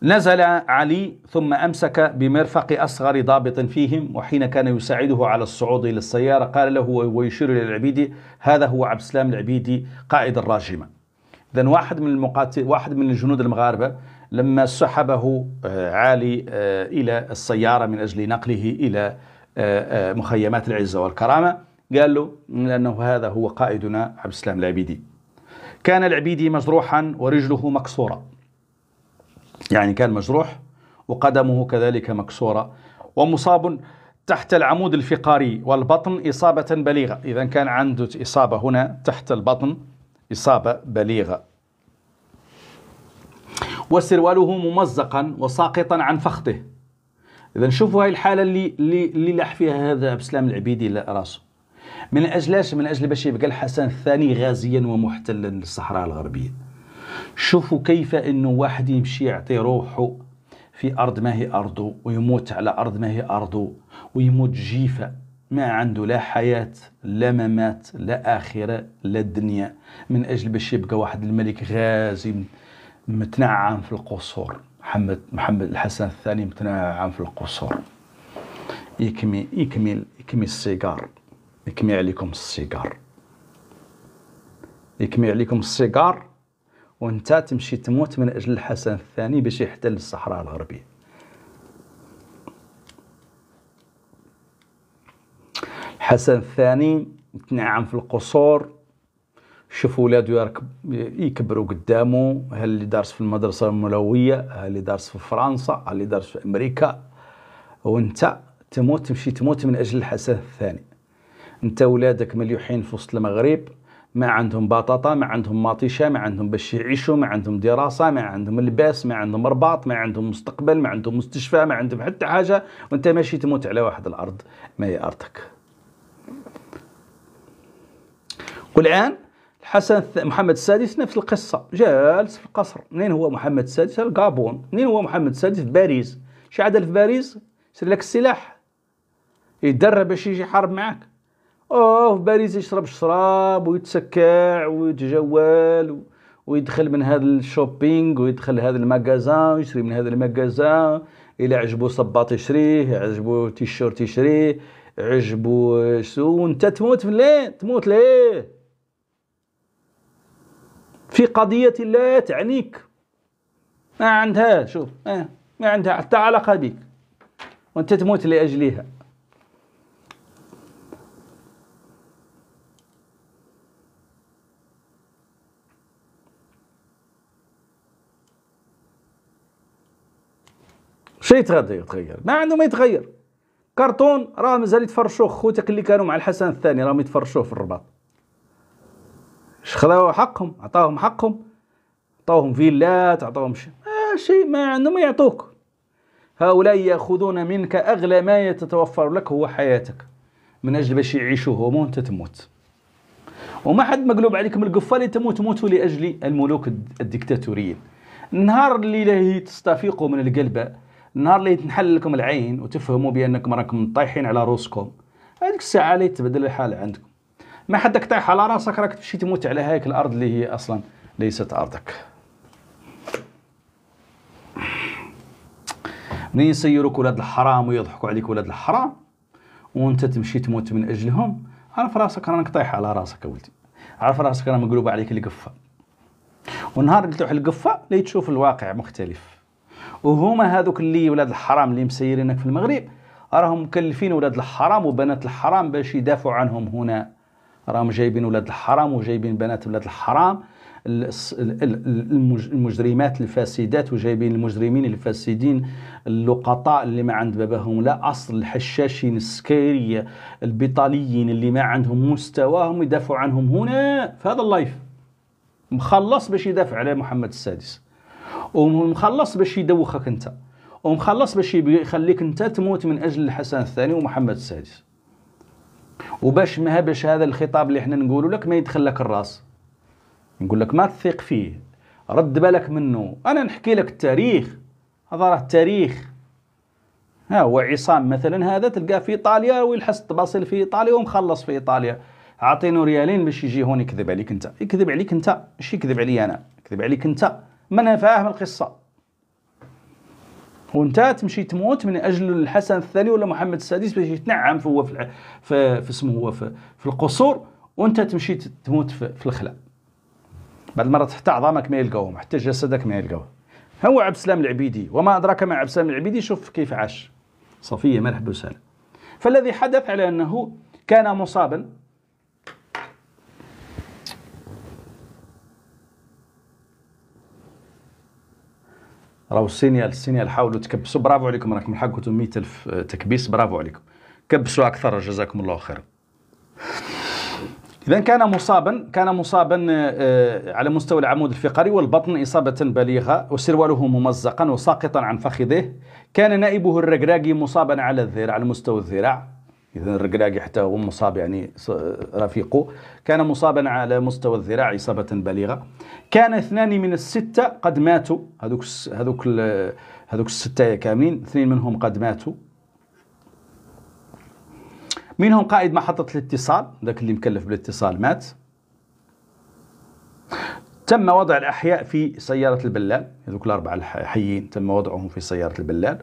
نزل علي ثم أمسك بمرفق أصغر ضابط فيهم وحين كان يساعده على الصعود إلى السيارة قال له ويشير إلى العبيدي هذا هو عبد السلام العبيدي قائد الراجمة إذا واحد من المقاتل واحد من الجنود المغاربة لما سحبه آه، علي آه، إلى السيارة من أجل نقله إلى آه، مخيمات العزة والكرامة قال له لأنه هذا هو قائدنا عبد السلام العبيدي كان العبيدي مجروحا ورجله مكسورة يعني كان مجروح وقدمه كذلك مكسورة ومصاب تحت العمود الفقري والبطن إصابة بليغة إذا كان عنده إصابة هنا تحت البطن إصابة بليغة وسرواله ممزقا وساقطا عن فخذه إذا شوفوا هاي الحالة اللي اللي, اللي لاح فيها هذا ابسلام العبيدي راسه من أجلاش من أجل باش يبقى الحسن الثاني غازيا ومحتلا للصحراء الغربية شوفوا كيف انه واحد يمشي يعطي روحه في ارض ما هي ارضه ويموت على ارض ما هي ارضه ويموت جيفه ما عنده لا حياه لا ممات لا اخره لا دنيا من اجل باش يبقى واحد الملك غازي متنعم في القصور محمد محمد الحسن الثاني متنعم في القصور يكمي يكمي يكمي السيجار يكمي عليكم السيجار يكمي عليكم السيجار وانت تمشي تموت من اجل الحسن الثاني باش يحتل الصحراء الغربيه الحسن الثاني تنعم في القصور شوف ولادو يكبروا قدامه هل اللي دارس في المدرسه الملويه هل اللي دارس في فرنسا هل اللي دارس في امريكا وانت تموت تمشي تموت من اجل الحسن الثاني انت ولادك مليوحين في وسط المغرب ما عندهم بطاطا ما عندهم ماطيشه ما عندهم باش يعيشوا ما عندهم دراسه ما عندهم لباس ما عندهم رباط ما عندهم مستقبل ما عندهم مستشفى ما عندهم حتى حاجه وانت ماشي تموت على واحد الارض ما هي ارضك والان الحسن محمد السادس نفس القصه جالس في القصر منين هو محمد السادس الكابون منين هو محمد السادس في باريس شي عدل في باريس سير لك السلاح يتدرب باش يجي يحارب معاك اوه في باريس يشرب شراب ويتسكع ويتجول ويدخل من هذا الشوبينغ ويدخل هذا المغازان ويشري من هذا المغازان الى عجبو صباط يشريه عجبو تيشورت يشريه عجبو شو وانت تموت ملين تموت ليه في قضية لا تعنيك ما عندها شوف ما عندها حتى علاقة بك وانت تموت لأجلها شي يتغير يتغير ما عنده ما يتغير كرتون راه مازال يتفرشوه خوتك اللي كانوا مع الحسن الثاني راهم يتفرشوه في الرباط شخلاو حقهم عطاهم حقهم عطاوهم فيلات عطاوهم شيء آه، ما شيء ما عندهم يعطوك هؤلاء ياخذون منك اغلى ما يتوفر لك هو حياتك من اجل باش يعيشوه وانت تموت وما حد مقلوب عليكم القفه اللي تموت موتوا لاجل الملوك الديكتاتوريين النهار اللي له تستفيقوا من القلبه النهار اللي تنحل لكم العين وتفهموا بانكم راكم طايحين على روسكم هذيك الساعه اللي تبدل الحال عندكم ما حدك طايح على راسك راك تمشي تموت على هيك الارض اللي هي اصلا ليست ارضك منين يسيروك ولاد الحرام ويضحكوا عليك ولاد الحرام وانت تمشي تموت من اجلهم عرف راسك راك طايح على راسك ولدي عرف راسك راه مقلوبه عليك القفه والنهار اللي تروح القفه اللي تشوف الواقع مختلف وهما هذوك اللي ولاد الحرام اللي مسيرينك في المغرب راهم مكلفين ولاد الحرام وبنات الحرام باش يدافعوا عنهم هنا راهم جايبين ولاد الحرام وجايبين بنات ولاد الحرام المجرمات الفاسدات وجايبين المجرمين الفاسدين اللقطاء اللي ما عند بابهم لا اصل الحشاشين السكيريه البطاليين اللي ما عندهم مستواهم يدافعوا عنهم هنا في هذا اللايف مخلص باش يدافع على محمد السادس ومخلص باش يدوخك انت ومخلص باش يخليك انت تموت من اجل الحسن الثاني ومحمد السادس وباش ما باش هذا الخطاب اللي احنا نقوله لك ما يدخل لك الراس نقول لك ما تثق فيه رد بالك منه انا نحكي لك التاريخ هذا راه التاريخ ها هو عصام مثلا هذا تلقاه في ايطاليا ويلحس التباصيل في ايطاليا ومخلص في ايطاليا عطينو ريالين باش يجي هون يكذب عليك انت يكذب عليك انت مش يكذب علي انا يكذب عليك انت من فاهم القصة وانت تمشي تموت من اجل الحسن الثاني ولا محمد السادس باش يتنعم في هو في في اسمه هو في, في القصور وانت تمشي تموت في, في الخلاء بعد مرة حتى عظامك ما يلقاوهم حتى جسدك ما يلقاوه هو عبد السلام العبيدي وما ادراك ما عبد السلام العبيدي شوف كيف عاش صفية مرحبا وسهلا فالذي حدث على انه كان مصابا راهو السينيال السينيال حاولوا تكبسوا برافو عليكم راكم حققتوا 100000 آه، تكبيس برافو عليكم كبسوا اكثر جزاكم الله خيرا اذا كان مصابا كان مصابا آه، آه، على مستوى العمود الفقري والبطن اصابه بليغه وسرواله ممزقا وساقطا عن فخذه كان نائبه الرقراقي مصابا على الذراع على مستوى الذراع إذا الرقراقي حتى هو مصاب يعني رفيقه كان مصابا على مستوى الذراع إصابة بليغة كان اثنان من الستة قد ماتوا هذوك هذوك هذوك الستة كاملين اثنين منهم قد ماتوا منهم قائد محطة الاتصال ذاك اللي مكلف بالاتصال مات تم وضع الأحياء في سيارة البلال هذوك الأربعة الحيين تم وضعهم في سيارة البلال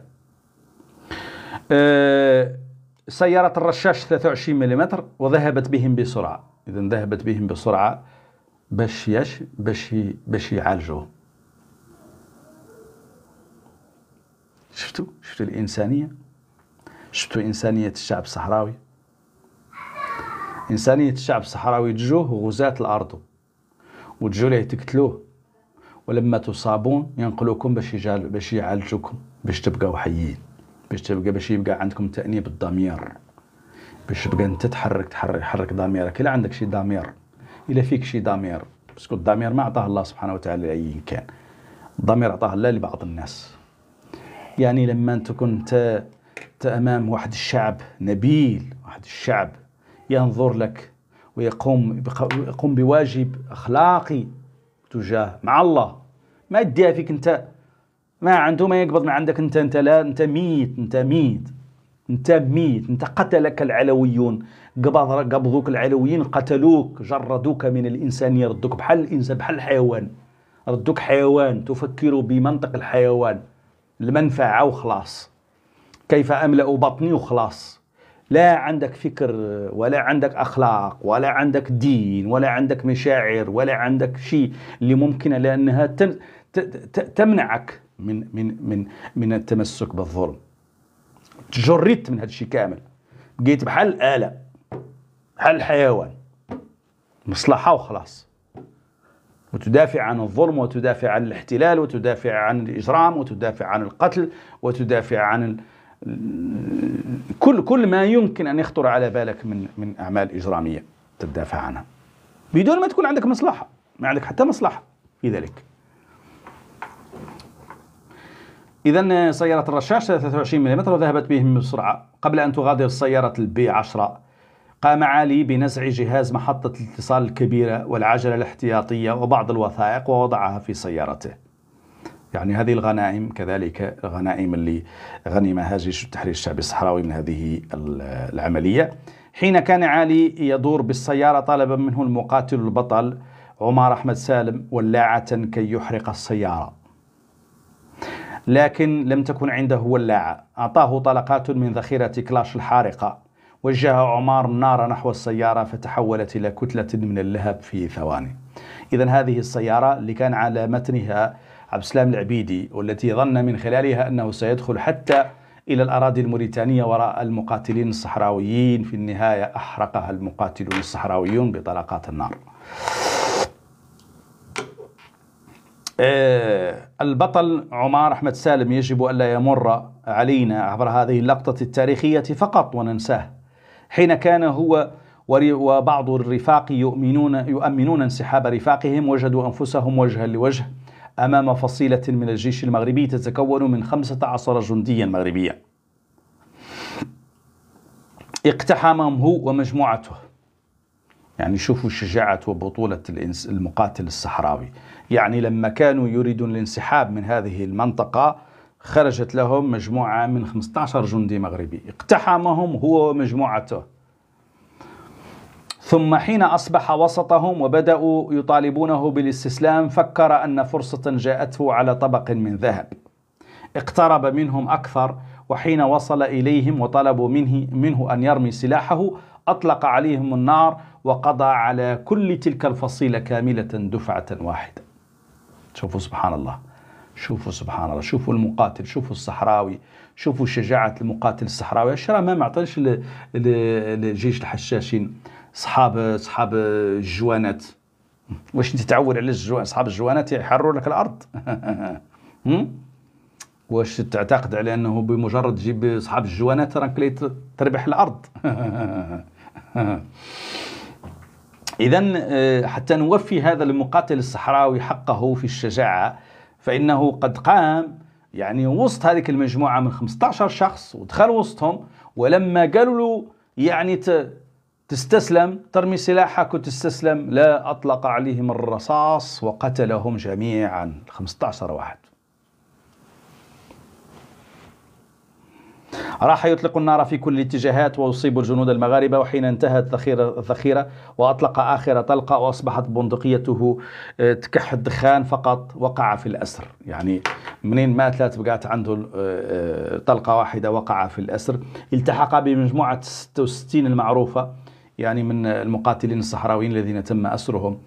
أه سيارة الرشاش 23 ملم وذهبت بهم بسرعة إذا ذهبت بهم بسرعة باش يش باش باش يعالجوه شفتوا شفتوا الإنسانية شفتوا إنسانية الشعب الصحراوي إنسانية الشعب الصحراوي تجوه غزاة الأرض وتجوا ليه تقتلوه ولما تصابون ينقلوكم باش باش يعالجوكم باش تبقاو حيين باش تبقى باش يبقى عندكم تانيب الضمير باش تبقى انت تحرك تحرك تحرك ضميرك الا عندك شي ضمير الا فيك شي ضمير باسكو الضمير ما عطاه الله سبحانه وتعالى لاي كان الضمير عطاه الله لبعض الناس يعني لما انت كنت امام واحد الشعب نبيل واحد الشعب ينظر لك ويقوم يقوم بواجب اخلاقي تجاه مع الله ما يديها فيك انت ما عنده ما يقبض من عندك انت انت لا انت ميت انت ميت انت ميت انت قتلك العلويون قبض قبضوك العلويين قتلوك جردوك من الانسانيه ردوك بحال الانسان بحال الحيوان ردوك حيوان تفكر بمنطق الحيوان المنفعه وخلاص كيف املا بطني وخلاص لا عندك فكر ولا عندك اخلاق ولا عندك دين ولا عندك مشاعر ولا عندك شيء اللي ممكن لانها تمنعك من من من من التمسك بالظلم تجريت من هذا الشيء كامل بقيت بحال الآلة بحال الحيوان مصلحة وخلاص وتدافع عن الظلم وتدافع عن الاحتلال وتدافع عن الإجرام وتدافع عن القتل وتدافع عن ال... كل كل ما يمكن أن يخطر على بالك من من أعمال إجرامية تدافع عنها بدون ما تكون عندك مصلحة ما عندك حتى مصلحة في ذلك إذا سيارة الرشاش 23 ملم وذهبت بهم بسرعة قبل أن تغادر سيارة البي 10 قام علي بنزع جهاز محطة الاتصال الكبيرة والعجلة الاحتياطية وبعض الوثائق ووضعها في سيارته يعني هذه الغنائم كذلك الغنائم اللي غنمها جيش التحرير الشعبي الصحراوي من هذه العملية حين كان علي يدور بالسيارة طلب منه المقاتل البطل عمر أحمد سالم ولاعة كي يحرق السيارة لكن لم تكن عنده ولاعة أعطاه طلقات من ذخيرة كلاش الحارقة وجه عمار النار نحو السيارة فتحولت إلى كتلة من اللهب في ثواني إذا هذه السيارة اللي كان على متنها عبد السلام العبيدي والتي ظن من خلالها أنه سيدخل حتى إلى الأراضي الموريتانية وراء المقاتلين الصحراويين في النهاية أحرقها المقاتلون الصحراويون بطلقات النار آه، البطل عمار أحمد سالم يجب ألا يمر علينا عبر هذه اللقطة التاريخية فقط وننساه حين كان هو وبعض الرفاق يؤمنون يؤمنون انسحاب رفاقهم وجدوا أنفسهم وجها لوجه أمام فصيلة من الجيش المغربي تتكون من 15 جنديا مغربيا اقتحمهم هو ومجموعته يعني شوفوا شجاعة وبطولة المقاتل الصحراوي يعني لما كانوا يريدون الانسحاب من هذه المنطقة خرجت لهم مجموعة من 15 جندي مغربي اقتحمهم هو ومجموعته ثم حين أصبح وسطهم وبدأوا يطالبونه بالاستسلام فكر أن فرصة جاءته على طبق من ذهب اقترب منهم أكثر وحين وصل إليهم وطلبوا منه, منه أن يرمي سلاحه أطلق عليهم النار وقضى على كل تلك الفصيلة كاملة دفعة واحدة شوفوا سبحان الله شوفوا سبحان الله شوفوا المقاتل شوفوا الصحراوي شوفوا شجاعة المقاتل الصحراوي الشرع ما معطيش لجيش الحشاشين صحاب صحاب الجوانات واش انت تعول على الجوان صحاب الجوانات يحرروا لك الارض واش تعتقد على انه بمجرد تجيب صحاب الجوانات راك تربح الارض إذا آه، حتى نوفي هذا المقاتل الصحراوي حقه في الشجاعة فإنه قد قام يعني وسط هذه المجموعة من 15 شخص ودخل وسطهم ولما قالوا له يعني تستسلم ترمي سلاحك وتستسلم لا أطلق عليهم الرصاص وقتلهم جميعا 15 واحد راح يطلق النار في كل الاتجاهات ويصيب الجنود المغاربة وحين انتهت الذخيرة وأطلق آخر طلقة وأصبحت بندقيته آه، تكح الدخان فقط وقع في الأسر يعني منين مات لا تبقات عنده آه، آه، طلقة واحدة وقع في الأسر التحق بمجموعة 66 المعروفة يعني من المقاتلين الصحراويين الذين تم أسرهم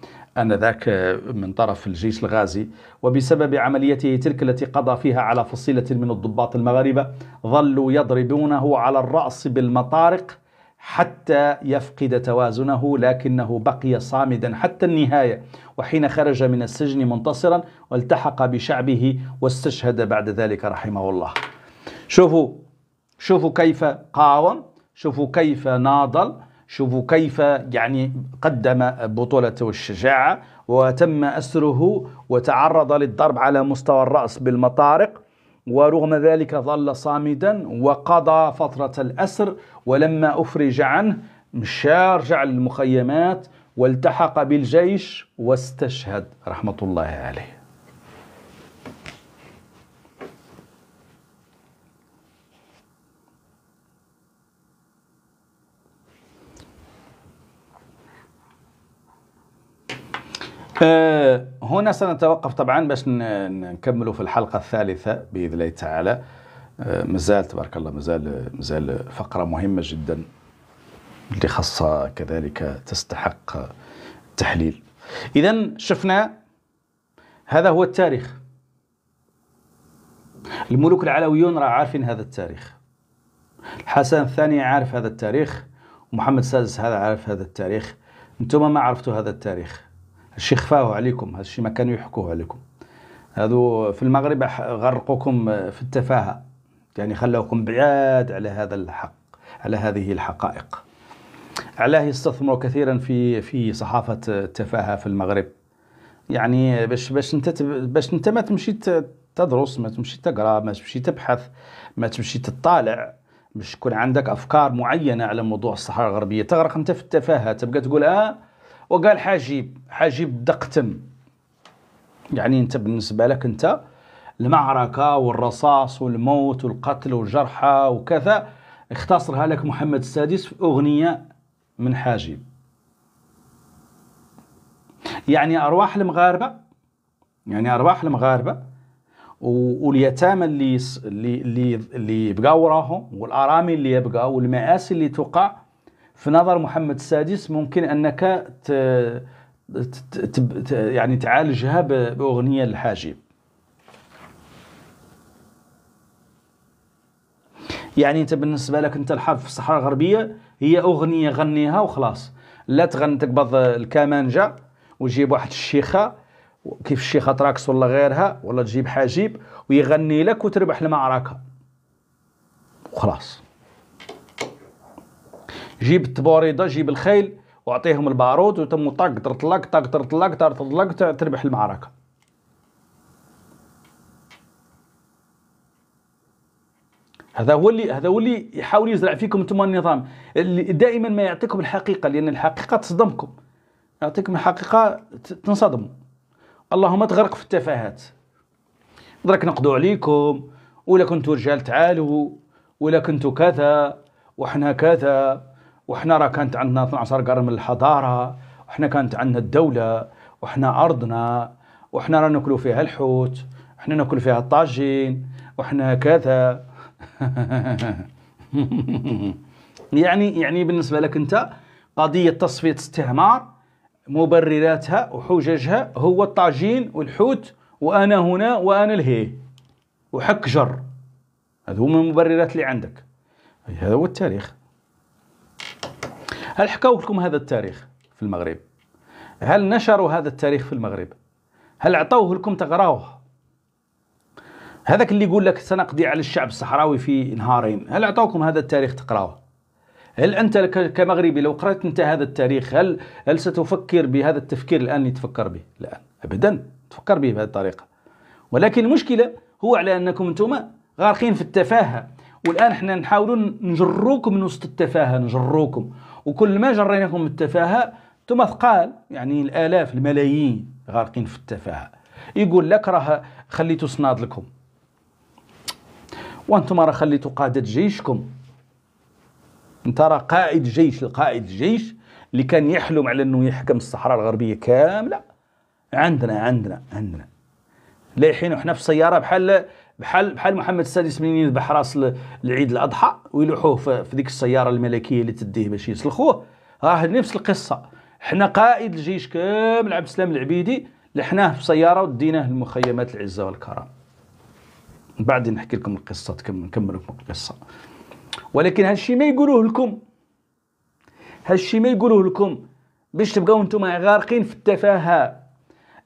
آنذاك من طرف الجيش الغازي وبسبب عمليته تلك التي قضى فيها على فصيلة من الضباط المغاربة ظلوا يضربونه على الرأس بالمطارق حتى يفقد توازنه لكنه بقي صامدا حتى النهاية وحين خرج من السجن منتصرا والتحق بشعبه واستشهد بعد ذلك رحمه الله شوفوا شوفوا كيف قاوم شوفوا كيف ناضل شوفوا كيف يعني قدم بطولة والشجاعة وتم أسره وتعرض للضرب على مستوى الرأس بالمطارق ورغم ذلك ظل صامدا وقضى فترة الأسر ولما أفرج عنه مشى رجع للمخيمات والتحق بالجيش واستشهد رحمة الله عليه آه، هنا سنتوقف طبعا باش نكملوا في الحلقة الثالثة بإذن الله تعالى آه، مازال تبارك الله مازال مازال فقرة مهمة جدا اللي خاصة كذلك تستحق التحليل إذا شفنا هذا هو التاريخ الملوك العلويون راه عارفين هذا التاريخ الحسن الثاني عارف هذا التاريخ ومحمد السادس هذا عارف هذا التاريخ انتم ما عرفتوا هذا التاريخ هادشي خفاوه عليكم هادشي ما كانوا يحكوه عليكم هادو في المغرب غرقوكم في التفاهه يعني خلوكم بعاد على هذا الحق على هذه الحقائق علاه يستثمروا كثيرا في في صحافه التفاهه في المغرب يعني باش باش انت باش انت ما تمشي تدرس ما تمشي تقرا ما تمشي تبحث ما تمشي تطالع باش تكون عندك افكار معينه على موضوع الصحراء الغربيه تغرق انت في التفاهه تبقى تقول اه وقال حاجيب حاجيب دقتم يعني انت بالنسبه لك انت المعركه والرصاص والموت والقتل والجرحى وكذا اختصرها لك محمد السادس في اغنيه من حاجيب يعني ارواح المغاربه يعني ارواح المغاربه واليتامى اللي اللي اللي بقاو وراهم والارامل اللي يبقى والمآسي اللي توقع في نظر محمد السادس ممكن انك ت... ت... ت... يعني تعالجها باغنيه للحاجب يعني انت بالنسبه لك انت الحرب في الصحراء الغربيه هي اغنيه غنيها وخلاص لا تغني تقبض الكمانجه وتجيب واحد الشيخه كيف الشيخه طراكس ولا غيرها ولا تجيب حاجب ويغني لك وتربح المعركه وخلاص جيب التبوريضه جيب الخيل واعطيهم البارود وتم طق طرطلق طق طرطلق طرطلق تربح المعركه هذا هو اللي هذا هو اللي يحاول يزرع فيكم انتم النظام اللي دائما ما يعطيكم الحقيقه لان الحقيقه تصدمكم يعطيكم الحقيقه تنصدموا اللهم تغرق في التفاهات درك نقضوا عليكم ولا كنتوا رجال تعالوا ولا كنتوا كذا وحنا كذا وحنا راه كانت عندنا 12 قرن من الحضاره وحنا كانت عندنا الدوله وحنا ارضنا وحنا را ناكلو فيها الحوت وحنا ناكل فيها الطاجين وحنا كذا يعني يعني بالنسبه لك انت قضيه تصفيه استعمار مبرراتها وحججها هو الطاجين والحوت وانا هنا وانا الهي وحك جر هذو من المبررات اللي عندك هذا هو التاريخ هل حكوا لكم هذا التاريخ في المغرب هل نشروا هذا التاريخ في المغرب هل عطوه لكم تقراوه هذاك اللي يقول لك سنقضي على الشعب الصحراوي في نهارين هل عطوكم هذا التاريخ تقراوه هل انت كمغربي لو قرات انت هذا التاريخ هل هل ستفكر بهذا التفكير الان اللي تفكر به لا ابدا تفكر به بهذه الطريقه ولكن المشكله هو على انكم انتم غارقين في التفاهه والان احنا نحاولوا نجروكم من وسط التفاهه نجروكم وكل ما جريناكم التفاهة ثم ثقال يعني الآلاف الملايين غارقين في التفاهة يقول لك راه خليتوا صناد لكم وانتم راه خليتوا قادة جيشكم انت راه قائد جيش القائد الجيش اللي كان يحلم على انه يحكم الصحراء الغربيه كامله عندنا عندنا عندنا لايحين وحنا في سياره بحال بحال بحال محمد السادس منين يذبح راس العيد الاضحى ويلوحوه في ديك السياره الملكيه اللي تديه باش يسلخوه راه نفس القصه حنا قائد الجيش كامل عبد السلام العبيدي لحناه في سياره وديناه لمخيمات العزه والكرم بعد نحكي لكم القصه نكمل لكم القصه ولكن هادشي ما يقولوه لكم هادشي ما يقولوه لكم باش تبقاو نتوما غارقين في التفاهه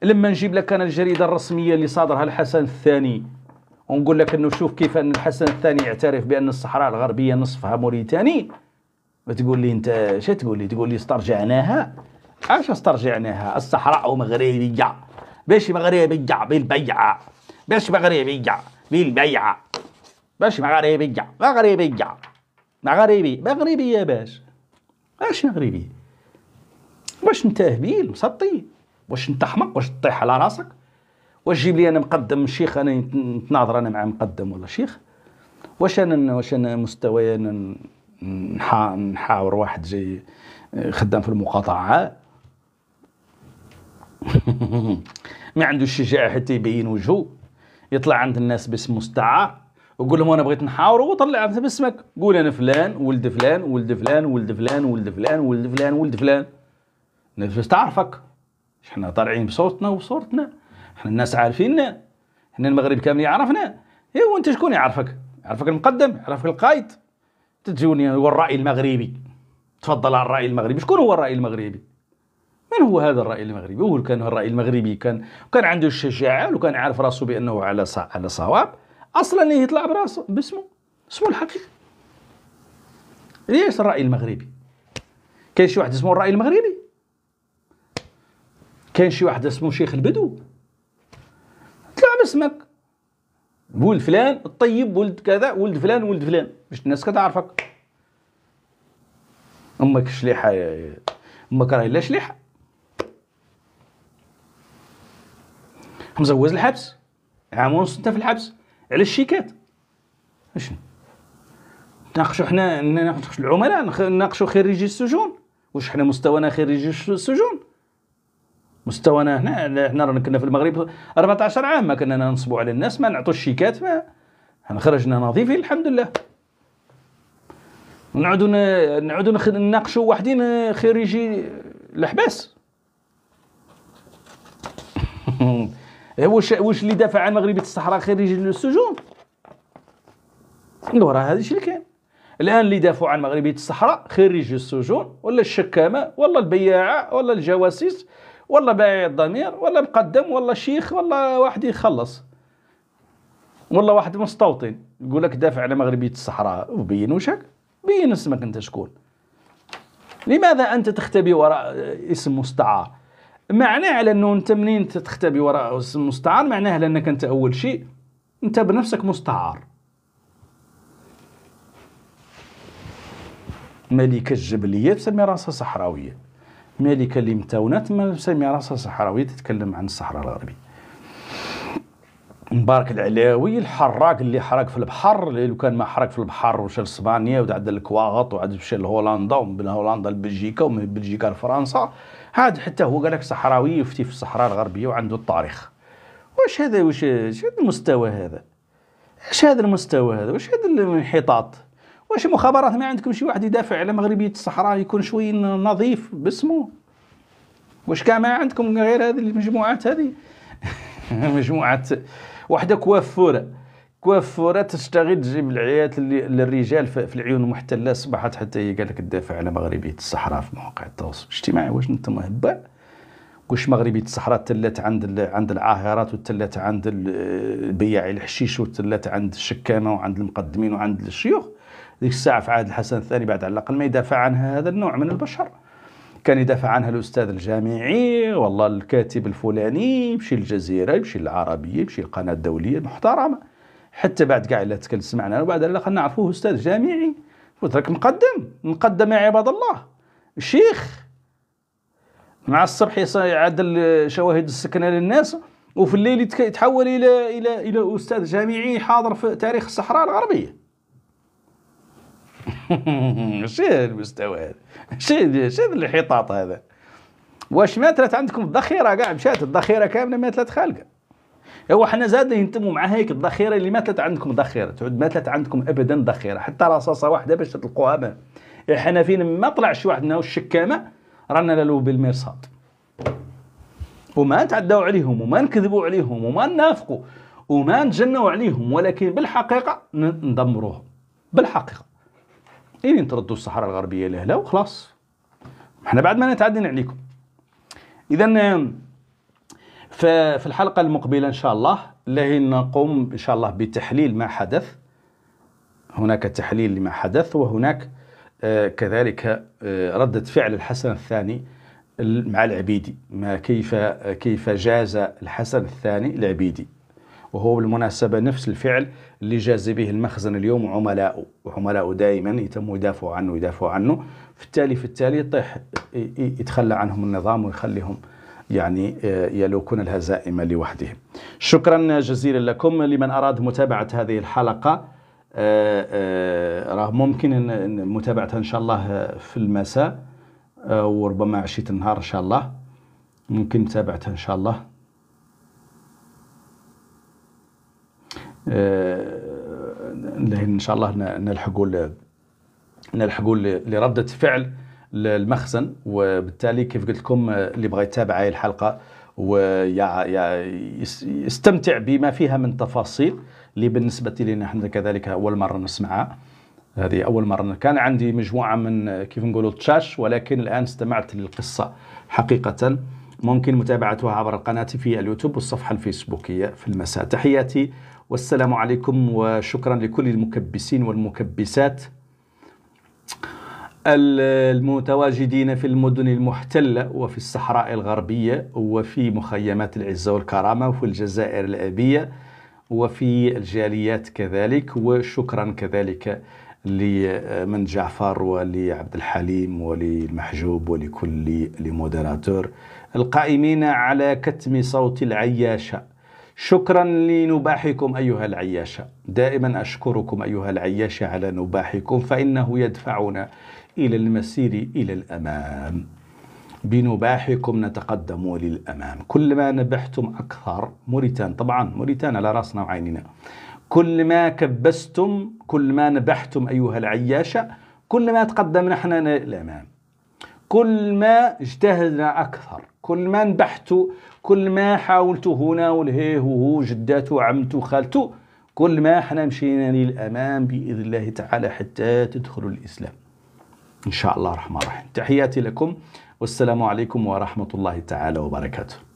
لما نجيب لك انا الجريده الرسميه اللي صادرها الحسن الثاني ونقول لك انه شوف كيف ان الحسن الثاني يعترف بان الصحراء الغربيه نصفها موريتاني وتقول لي انت شو تقول لي تقول لي استرجعناها اش استرجعناها الصحراء مغربيه باش مغربيه بالبيعه باش مغربيه بالبيعه باش مغربيه مغربيه مغربي مغربي يا باش اش مغربي واش انت هبيل مسطي واش انت حمق واش تطيح على راسك واش جيب لي انا مقدم شيخ انا نتناظر انا مع مقدم ولا شيخ واش انا واش انا مستوايا انا نحاور واحد جاي آه، خدام في المقاطعه ما عندوش الشجاعه حتى يبين وجهه يطلع عند الناس باسم مستعار وقول لهم انا بغيت نحاور وطلع انت باسمك قول انا فلان ولد فلان ولد فلان ولد فلان ولد فلان ولد فلان ولد فلان الناس تعرفك حنا طالعين بصوتنا وبصورتنا احنا الناس عارفيننا احنا المغرب كامل يعرفنا ايوا انت شكون يعرفك يعرفك المقدم يعرفك القايد تجوني هو الراي المغربي تفضل على الراي المغربي شكون هو الراي المغربي من هو هذا الراي المغربي هو كان الراي المغربي كان كان عنده الشجاعه وكان عارف راسه بانه على على صواب اصلا إيه يطلع براسه باسمه اسمه الحقيقي ليش الراي المغربي كاين شي واحد اسمه الراي المغربي كاين شي واحد اسمه شيخ البدو اسمك ولد فلان الطيب ولد كذا ولد فلان ولد فلان باش الناس كتعرفك امك شليحه امك راهي لا شليحه مزوز الحبس عام ونص انت في الحبس على الشيكات اش ناقشوا حنا ناقشوا العملاء ناقشوا خريجي السجون واش حنا مستوانا خريجي السجون مستوانا هنا حنا رانا كنا في المغرب 14 عام ما كنا ننصبوا على الناس ما نعطوش شيكات ما حنا خرجنا نظيفين الحمد لله نعودوا نعودوا نناقشوا واحدين آه، خريجي الحباس واش واش اللي دافع عن مغربيه الصحراء خريج السجون راه هذا الشيء اللي كان الان اللي دافعوا عن مغربيه الصحراء خريج السجون ولا الشكامه ولا البياعه ولا الجواسيس ولا بائع الضمير ولا مقدم ولا شيخ ولا واحد يخلص ولا واحد مستوطن يقول لك دافع على مغربيه الصحراء وبين وشك بين اسمك انت شكون لماذا انت تختبي وراء اسم مستعار معناه على انه انت منين تختبي وراء اسم مستعار معناه لانك انك انت اول شيء انت بنفسك مستعار ملك الجبلية تسمي راسها صحراوية مالكه لمتاونا ما سمي راسها صحراوية تتكلم عن الصحراء الغربيه مبارك العلاوي الحراك اللي حرق في البحر لو كان ما حرق في البحر وشا اسبانيا وعد الكواغط وعاد مشى لهولندا ومن هولندا لبلجيكا ومن بلجيكا لفرنسا هاد حتى هو قالك صحراوي يفتي في الصحراء الغربيه وعنده التاريخ واش هذا واش المستوى هذا اش هذا المستوى هذا واش هذا الانحطاط واش مخابرات ما عندكم شي واحد يدافع على مغربيه الصحراء يكون شوي نظيف باسمه واش كان ما عندكم غير هذه المجموعات هذه مجموعه واحده كوافوره كوافوره تشتغل تجيب العيات للرجال في العيون المحتله اصبحت حتى هي قالك تدافع على مغربيه الصحراء في مواقع التواصل الاجتماعي واش انتم هبه واش مغربيه الصحراء تلات عند عند العاهرات وتلات عند بياعي الحشيش وتلات عند الشكامه وعند المقدمين وعند الشيوخ ذيك الساعة في عهد الحسن الثاني بعد على الأقل ما يدافع عنها هذا النوع من البشر كان يدافع عنها الأستاذ الجامعي والله الكاتب الفلاني يمشي للجزيره يمشي للعربيه يمشي القناة الدولية المحترمة حتى بعد كاع لا تكل سمعنا وبعد على الأقل نعرفوه أستاذ جامعي وترك مقدم مقدم يا عباد الله شيخ مع الصبح يعدل شواهد السكنة للناس وفي الليل يتحول إلى إلى إلى أستاذ جامعي حاضر في تاريخ الصحراء الغربية شو المستوى هذا؟ شو شو الحطاط هذا؟ واش ماتلت عندكم الذخيره كاع مشات الذخيره كامله ماتلت خالقه هو حنا زاد ينتموا مع هيك الذخيره اللي ماتلت عندكم ذخيره تعود ماتلت عندكم ابدا ذخيره حتى رصاصه واحده باش تلقوها ما فين ما طلعش واحد ناو الشكامه رانا لالو بالمرصاد وما نتعداو عليهم وما نكذبوا عليهم وما نافقوا وما نتجنوا عليهم ولكن بالحقيقه ندمروهم بالحقيقه الين تردوا الصحراء الغربيه لهلا وخلاص احنا بعد ما نتعدين عليكم اذا في الحلقه المقبله ان شاء الله لهي نقوم ان شاء الله بتحليل ما حدث هناك تحليل لما حدث وهناك آه، كذلك آه، ردة فعل الحسن الثاني مع العبيدي ما كيف كيف جاز الحسن الثاني العبيدي وهو بالمناسبة نفس الفعل اللي جاز به المخزن اليوم وعملاؤه وعملاؤه دائما يتم يدافعوا عنه يدافعوا عنه في التالي في التالي يطيح يتخلى عنهم النظام ويخليهم يعني آه، يلوكون الهزائم لوحدهم شكرا جزيلا لكم لمن أراد متابعة هذه الحلقة آه، آه، راه ممكن متابعتها إن شاء الله في المساء وربما عشية النهار إن شاء الله ممكن متابعتها إن شاء الله آه، ان شاء الله نلحقوا نلحقوا لرده فعل المخزن وبالتالي كيف قلت لكم آه، اللي بغى يتابع هاي الحلقه ويستمتع بما فيها من تفاصيل اللي بالنسبه لنا نحن كذلك اول مره نسمعها هذه اول مره كان عندي مجموعه من آه، كيف نقولوا تشاش ولكن الان استمعت للقصه حقيقه ممكن متابعتها عبر القناه في اليوتيوب والصفحه الفيسبوكيه في المساء تحياتي والسلام عليكم وشكرا لكل المكبسين والمكبسات المتواجدين في المدن المحتلة وفي الصحراء الغربية وفي مخيمات العزة والكرامة وفي الجزائر الأبية وفي الجاليات كذلك وشكرا كذلك لمن جعفر ولعبد الحليم وللمحجوب ولكل لمودراتور القائمين على كتم صوت العياشة شكرا لنباحكم أيها العياشة دائما أشكركم أيها العياشة على نباحكم فإنه يدفعنا إلى المسير إلى الأمام بنباحكم نتقدم للأمام كلما نبحتم أكثر موريتان طبعا موريتان على رأسنا وعيننا كلما كبستم كلما نبحتم أيها العياشة كلما تقدمنا احنا للأمام كل ما اجتهدنا أكثر كل ما كل ما حاولت هنا والهي وهو جداته وعمته خالته كل ما احنا مشينا للامام باذن الله تعالى حتى تدخلوا الاسلام ان شاء الله الرحمن الرحيم تحياتي لكم والسلام عليكم ورحمه الله تعالى وبركاته